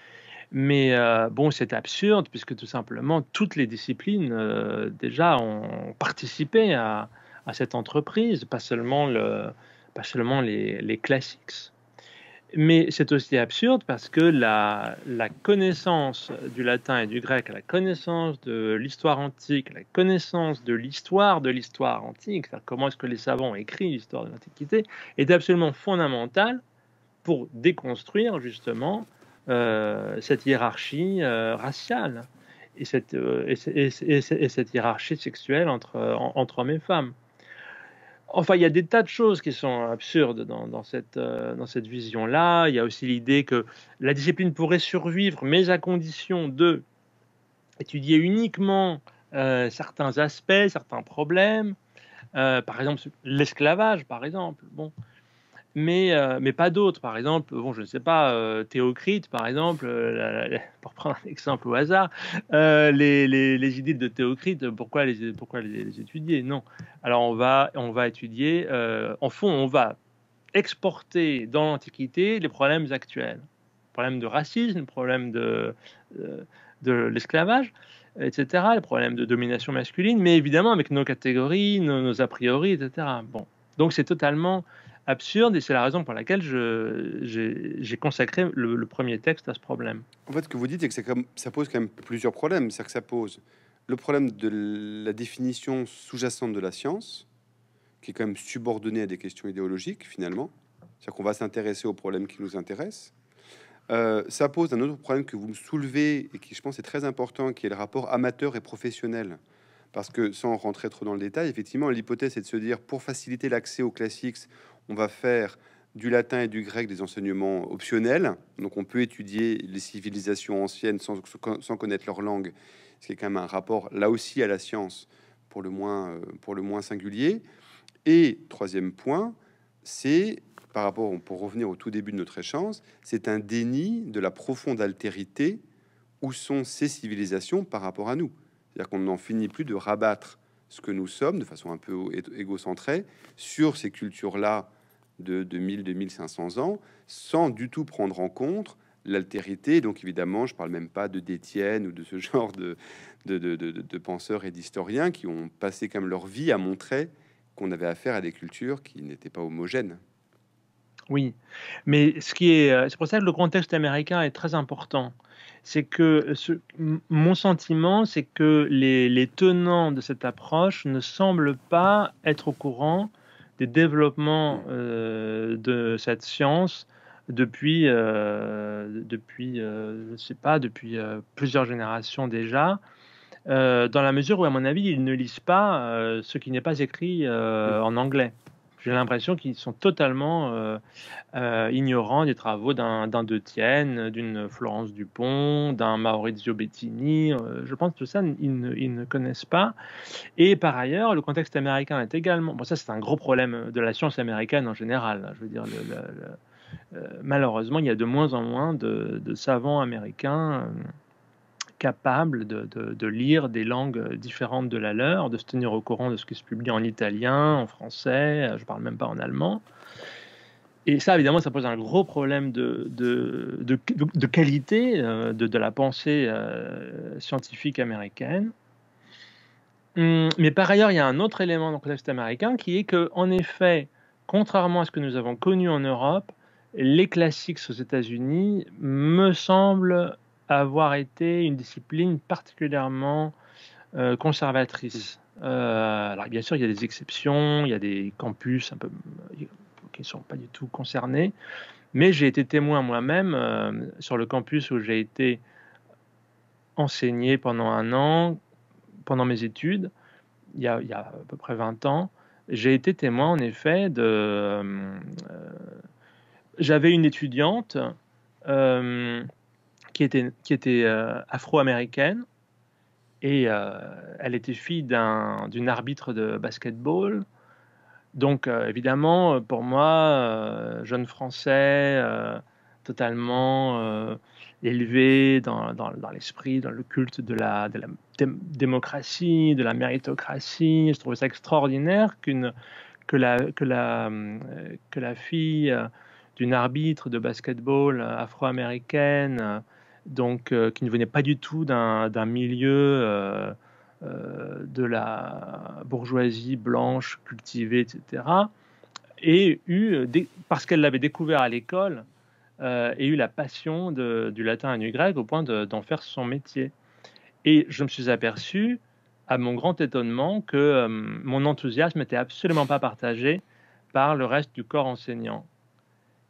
S2: mais bon, c'est absurde puisque tout simplement toutes les disciplines déjà ont participé à, à, cette entreprise, pas seulement le, pas seulement les, classiques. Mais c'est aussi absurde parce que la, connaissance du latin et du grec, la connaissance de l'histoire antique, la connaissance de l'histoire de l'histoire antique, c'est-à-dire comment est-ce que les savants ont écrit l'histoire de l'Antiquité, est absolument fondamentale pour déconstruire justement euh, cette hiérarchie euh, raciale et cette, euh, et, cette, hiérarchie sexuelle entre, entre hommes et femmes. Enfin, il y a des tas de choses qui sont absurdes euh, dans, cette, vision-là. Il y a aussi l'idée que la discipline pourrait survivre, mais à condition de étudier uniquement euh, certains aspects, certains problèmes. Euh, par exemple, l'esclavage, par exemple. Bon, mais, euh, mais pas d'autres. Par exemple, bon, je ne sais pas, euh, Théocrite, par exemple, euh, pour prendre un exemple au hasard, les, les, les, idées de Théocrite, pourquoi les, pourquoi les, étudier Non. Alors on va, on va étudier, en fond, on va exporter dans l'Antiquité les problèmes actuels. Problème de racisme, problème de, de l'esclavage etc., les problèmes de domination masculine, mais évidemment avec nos catégories, nos, nos a priori, etc. Bon. Donc c'est totalement absurde et c'est la raison pour laquelle j'ai consacré le, premier texte à ce problème.
S1: En fait, ce que vous dites, c'est que
S2: ça, ça pose quand même plusieurs
S1: problèmes. C'est-à-dire que ça pose le problème de la définition sous-jacente de la science, qui est quand même subordonnée à des questions idéologiques finalement. C'est-à-dire qu'on va s'intéresser aux problèmes qui nous intéressent. Euh, ça pose un autre problème que vous me soulevez et qui, je pense, est très important, qui est le rapport amateur et professionnel. Parce que sans rentrer trop dans le détail, effectivement, l'hypothèse est de se dire pour faciliter l'accès aux classiques, on va faire du latin et du grec des enseignements optionnels. Donc on peut étudier les civilisations anciennes sans, connaître leur langue, ce qui est quand même un rapport là aussi à la science pour le moins, euh, pour le moins singulier. Et troisième point, c'est par rapport, pour revenir au tout début de notre échange, c'est un déni de la profonde altérité où sont ces civilisations par rapport à nous. C'est-à-dire qu'on n'en finit plus de rabattre ce que nous sommes, de façon un peu égocentrée, sur ces cultures-là de 2000-2500 ans, sans du tout prendre en compte l'altérité. Donc évidemment, je ne parle même pas de d'Étienne ou de ce *laughs* genre de, de, penseurs et d'historiens qui ont passé comme leur vie à montrer qu'on avait affaire à des cultures qui n'étaient pas homogènes.
S2: Oui, mais ce qui est, euh, c'est pour ça que le contexte américain est très important. C'est que mon sentiment, c'est que les, tenants de cette approche ne semblent pas être au courant des développements euh, de cette science depuis, euh, depuis euh, sais pas, depuis plusieurs générations déjà, dans la mesure où, à mon avis, ils ne lisent pas ce qui n'est pas écrit en anglais j'ai l'impression qu'ils sont totalement euh, euh, ignorants des travaux d'un De Tienne, d'une Florence Dupont, d'un Maurizio Bettini. Euh, je pense que tout ça, ils ne, connaissent pas. Et par ailleurs, le contexte américain est également. Bon, ça, c'est un gros problème de la science américaine en général. Je veux dire, malheureusement, il y a de moins en moins de savants américains capable de, lire des langues différentes de la leur, de se tenir au courant de ce qui se publie en italien, en français, euh, je ne parle même pas en allemand. Et ça, évidemment, ça pose un gros problème de, qualité euh, de, la pensée euh, scientifique américaine. Hum, mais par ailleurs, il y a un autre élément dans le contexte américain qui est que, en effet, contrairement à ce que nous avons connu en Europe, les classiques aux États-Unis me semblent avoir été une discipline particulièrement euh, conservatrice. Euh, alors bien sûr, il y a des exceptions, il y a des campus un peu qui ne sont pas du tout concernés, mais j'ai été témoin moi-même euh, sur le campus où j'ai été enseigné pendant un an, pendant mes études, il y a, à peu près 20 ans, j'ai été témoin en effet de... j'avais une étudiante qui était, qui était euh, afro-américaine et euh, elle était fille d'un, d'une arbitre de basketball. Donc euh, évidemment, pour moi, jeune français, totalement élevé dans, dans, dans, l'esprit, dans le culte de la, de la démocratie, de la méritocratie, je trouvais ça extraordinaire qu'une, que, la, que, la, que la fille d'une arbitre de basketball afro-américaine donc euh, qui ne venait pas du tout d'un milieu euh, euh, de la bourgeoisie blanche cultivée, etc. Et eu parce qu'elle l'avait découvert à l'école, et eu la passion du latin et du grec au point d'en faire son métier. Et je me suis aperçu, à mon grand étonnement, que mon enthousiasme n'était absolument pas partagé par le reste du corps enseignant.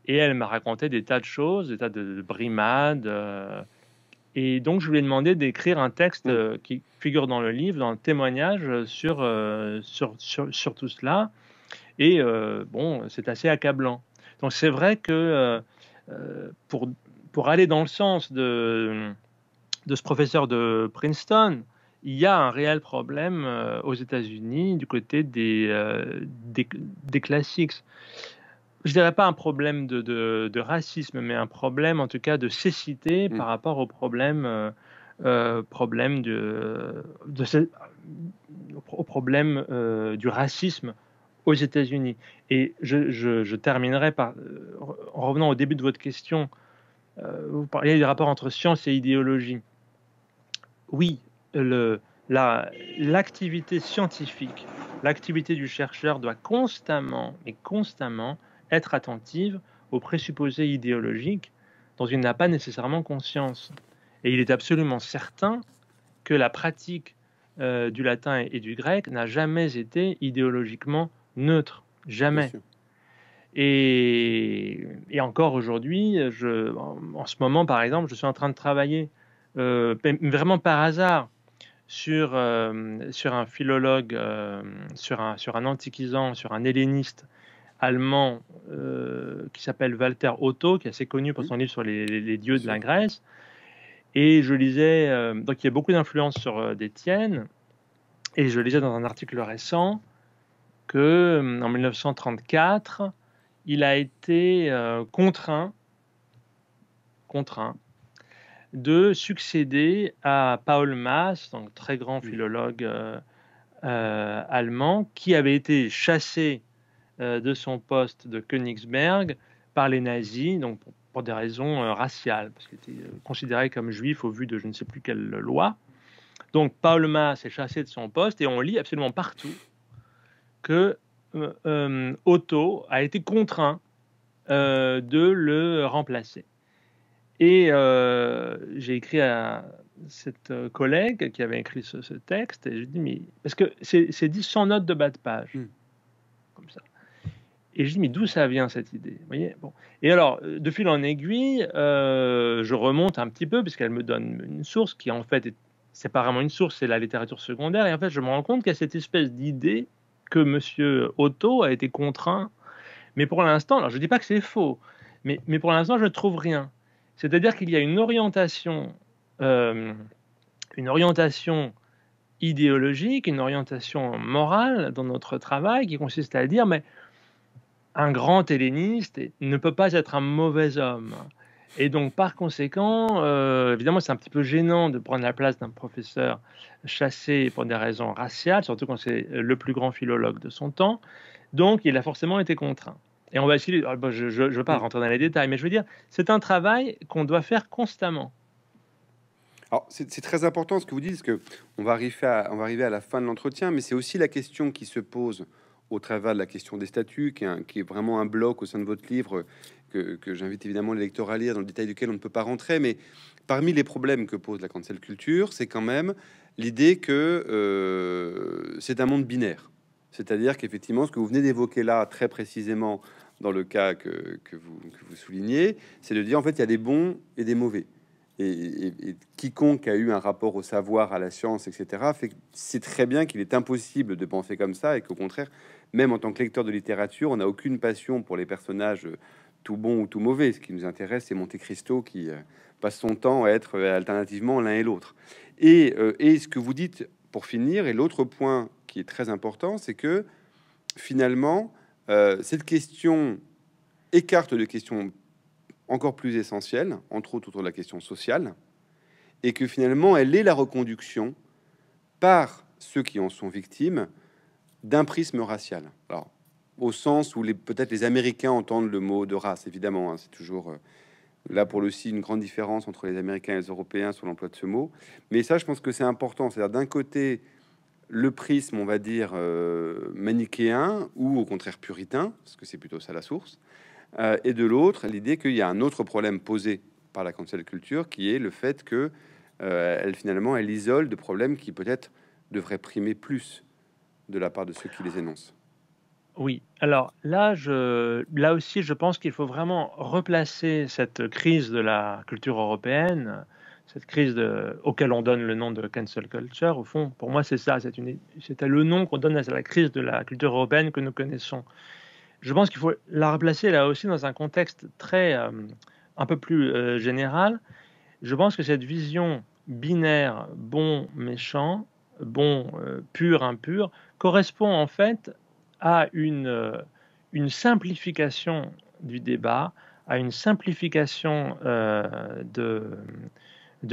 S2: Et elle m'a raconté des tas de choses, des tas de, brimades. Euh, et donc, je lui ai demandé d'écrire un texte mm. euh, qui figure dans le livre, dans le témoignage euh, sur, sur, sur, tout cela. Et bon, c'est assez accablant. Donc, c'est vrai que pour, pour aller dans le sens de, de ce professeur de Princeton, il y a un réel problème aux États-Unis du côté des, des, des classiques je dirais pas un problème de, racisme, mais un problème en tout cas de cécité mm. par rapport au problème, euh, euh, problème, de, au problème euh, du racisme aux États-Unis. Et je, terminerai par, en revenant au début de votre question, vous parliez du rapport entre science et idéologie. Oui, le, la, l'activité scientifique, l'activité du chercheur doit constamment, et constamment, être attentive aux présupposés idéologiques dont il n'a pas nécessairement conscience. Et il est absolument certain que la pratique euh, du latin et, du grec n'a jamais été idéologiquement neutre, jamais. Et, encore aujourd'hui, en, ce moment par exemple, je suis en train de travailler euh, vraiment par hasard sur, euh, un philologue, sur, un, sur un antiquisant, sur un helléniste allemand euh, qui s'appelle Walter Otto, qui est assez connu pour son livre sur les, dieux de la Grèce. Et je lisais, euh, donc il y a beaucoup d'influence sur euh, d'Étienne, et je lisais dans un article récent que en 1934, il a été contraint, contraint de succéder à Paul Maas, donc très grand philologue allemand, qui avait été chassé euh, de son poste de Königsberg par les nazis, donc pour, des raisons euh, raciales, parce qu'il était euh, considéré comme juif au vu de je ne sais plus quelle loi. Donc Paul Maas est chassé de son poste et on lit absolument partout que Otto a été contraint de le remplacer. Et j'ai écrit à cette collègue qui avait écrit ce, texte et ai dit mais parce que c'est dit sans note de bas de page. Hmm. Comme ça. Et je dis, mais d'où ça vient cette idée Vous voyez bon. Et alors, euh, de fil en aiguille, euh, je remonte un petit peu, puisqu'elle me donne une source qui, en fait, n'est pas vraiment une source, c'est la littérature secondaire. Et en fait, je me rends compte qu'il y a cette espèce d'idée que M. Otto a été contraint. Mais pour l'instant, alors je ne dis pas que c'est faux, mais, mais pour l'instant, je ne trouve rien. C'est-à-dire qu'il y a une orientation, euh, une orientation idéologique, une orientation morale dans notre travail qui consiste à dire, mais un grand helléniste ne peut pas être un mauvais homme. Et donc, par conséquent, euh, évidemment, c'est un petit peu gênant de prendre la place d'un professeur chassé pour des raisons raciales, surtout quand c'est le plus grand philologue de son temps. Donc, il a forcément été contraint. Et on va essayer, ah, je ne veux pas rentrer dans les détails, mais je veux dire, c'est un travail qu'on doit faire constamment. Alors, c'est très important ce que vous
S1: dites, parce que va arriver à la fin de l'entretien, mais c'est aussi la question qui se pose au travers de la question des statuts, qui est, vraiment un bloc au sein de votre livre que, j'invite évidemment les lecteurs à lire, dans le détail duquel on ne peut pas rentrer. Mais parmi les problèmes que pose la cancel culture, c'est quand même l'idée que euh, c'est un monde binaire. C'est-à-dire qu'effectivement, ce que vous venez d'évoquer là très précisément dans le cas que, vous, vous, soulignez, c'est de dire en fait il y a des bons et des mauvais. Et, quiconque a eu un rapport au savoir, à la science, etc., fait, sait très bien qu'il est impossible de penser comme ça et qu'au contraire, même en tant que lecteur de littérature, on n'a aucune passion pour les personnages euh, tout bons ou tout mauvais. Ce qui nous intéresse, c'est Monte Cristo qui euh, passe son temps à être euh, alternativement l'un et l'autre. Et, ce que vous dites pour finir, et l'autre point qui est très important, c'est que finalement, cette question écarte de questions encore plus essentielles, entre autres autour de la question sociale, et que finalement, elle est la reconduction par ceux qui en sont victimes d'un prisme racial. Alors, au sens où les, peut-être les Américains entendent le mot de race, évidemment, hein, c'est toujours euh, là pour le signe une grande différence entre les Américains et les Européens sur l'emploi de ce mot. Mais ça, je pense que c'est important. C'est-à-dire d'un côté le prisme, on va dire euh, manichéen ou au contraire puritain, parce que c'est plutôt ça la source, euh, et de l'autre l'idée qu'il y a un autre problème posé par la cancel culture, qui est le fait que elle finalement elle isole de problèmes qui peut-être devraient primer plus de la part de ceux qui les énoncent.
S2: Oui, alors là, là aussi, je pense qu'il faut vraiment replacer cette crise de la culture européenne, cette crise de, auquel on donne le nom de cancel culture. Au fond, pour moi, c'est ça, C'était le nom qu'on donne à la crise de la culture européenne que nous connaissons. Je pense qu'il faut la replacer là aussi dans un contexte très, euh, un peu plus euh, général. Je pense que cette vision binaire bon-méchant bon, euh, pur, impur, correspond en fait à une, euh, simplification du débat, à une simplification euh, de,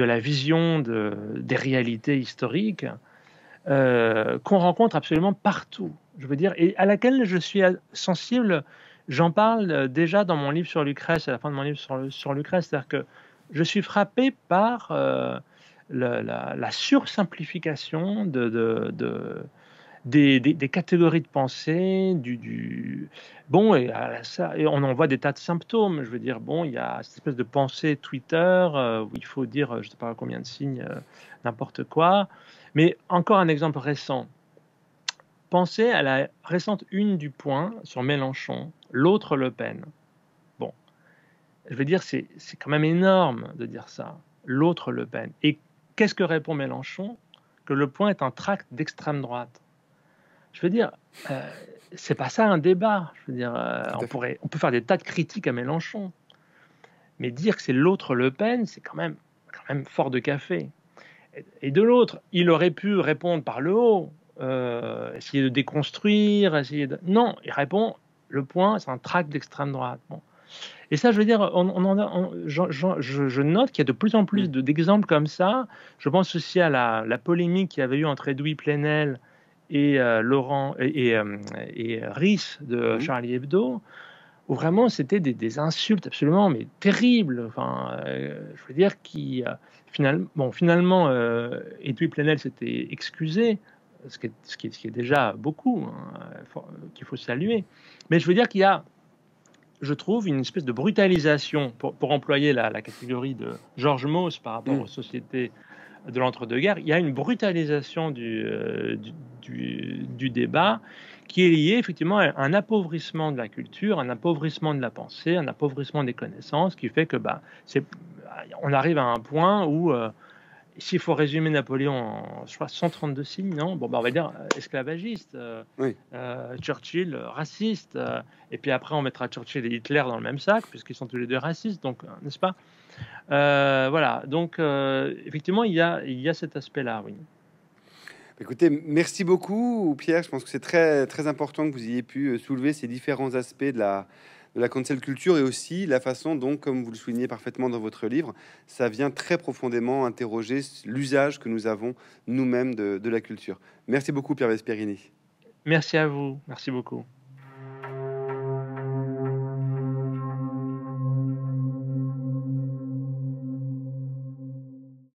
S2: la vision des réalités historiques qu'on rencontre absolument partout, je veux dire, et à laquelle je suis sensible. J'en parle déjà dans mon livre sur Lucrèce, à la fin de mon livre sur, sur Lucrèce, c'est-à-dire que je suis frappé par la, la, la sursimplification de, des, catégories de pensée, du, du... bon et, ça, on en voit des tas de symptômes. Je veux dire, bon, il y a cette espèce de pensée Twitter euh, où il faut dire, euh, je ne sais pas combien de signes, euh, n'importe quoi. Mais encore un exemple récent. Pensez à la récente une du Point sur Mélenchon, l'autre Le Pen. Bon, je veux dire, c'est quand même énorme de dire ça, l'autre Le Pen. Et Qu'est-ce que répond Mélenchon Que le point est un tract d'extrême droite. Je veux dire, euh, c'est pas ça un débat. Je veux dire, euh, on, pourrait, on peut faire des tas de critiques à Mélenchon. Mais dire que c'est l'autre Le Pen, c'est quand même, quand même fort de café. Et de l'autre, il aurait pu répondre par le haut, euh, essayer de déconstruire, essayer Non, il répond, le point, c'est un tract d'extrême droite. Et ça, je veux dire, on, en je, note qu'il y a de plus en plus mm. d'exemples comme ça. Je pense aussi à la, polémique qu'il y avait eu entre Edoui Plenel et euh, Laurent et, et, euh, euh, Rhys de mm. Charlie Hebdo, où vraiment c'était des, insultes absolument mais terribles. Enfin, je veux dire qui finalement, bon, finalement, Edoui Plenel s'était excusé. Ce qui, est, ce, qui est, déjà beaucoup, hein, qu'il faut saluer. Mais je veux dire qu'il y a je trouve, une espèce de brutalisation, pour, employer la, catégorie de Georges Mauss par rapport mm. aux sociétés de l'entre-deux-guerres, il y a une brutalisation euh, du, du, débat qui est liée effectivement à un appauvrissement de la culture, un appauvrissement de la pensée, un appauvrissement des connaissances, qui fait que bah, on arrive à un point où euh, s'il faut résumer Napoléon en je 132 signes, non Bon, bah, on va dire euh, esclavagiste, euh, euh, Churchill raciste, et puis après on mettra Churchill et Hitler dans le même sac, puisqu'ils sont tous les deux racistes, donc n'est-ce pas Voilà, donc effectivement il y a, il y a cet aspect-là, oui.
S1: Écoutez, merci beaucoup Pierre, je pense que c'est très, très important que vous ayez pu soulever ces différents aspects de la, la cancel culture et aussi la façon dont, comme vous le soulignez parfaitement dans votre livre, ça vient très profondément interroger l'usage que nous avons nous-mêmes de, de la culture. Merci beaucoup, Pierre Vesperini.
S2: Merci à vous. Merci beaucoup.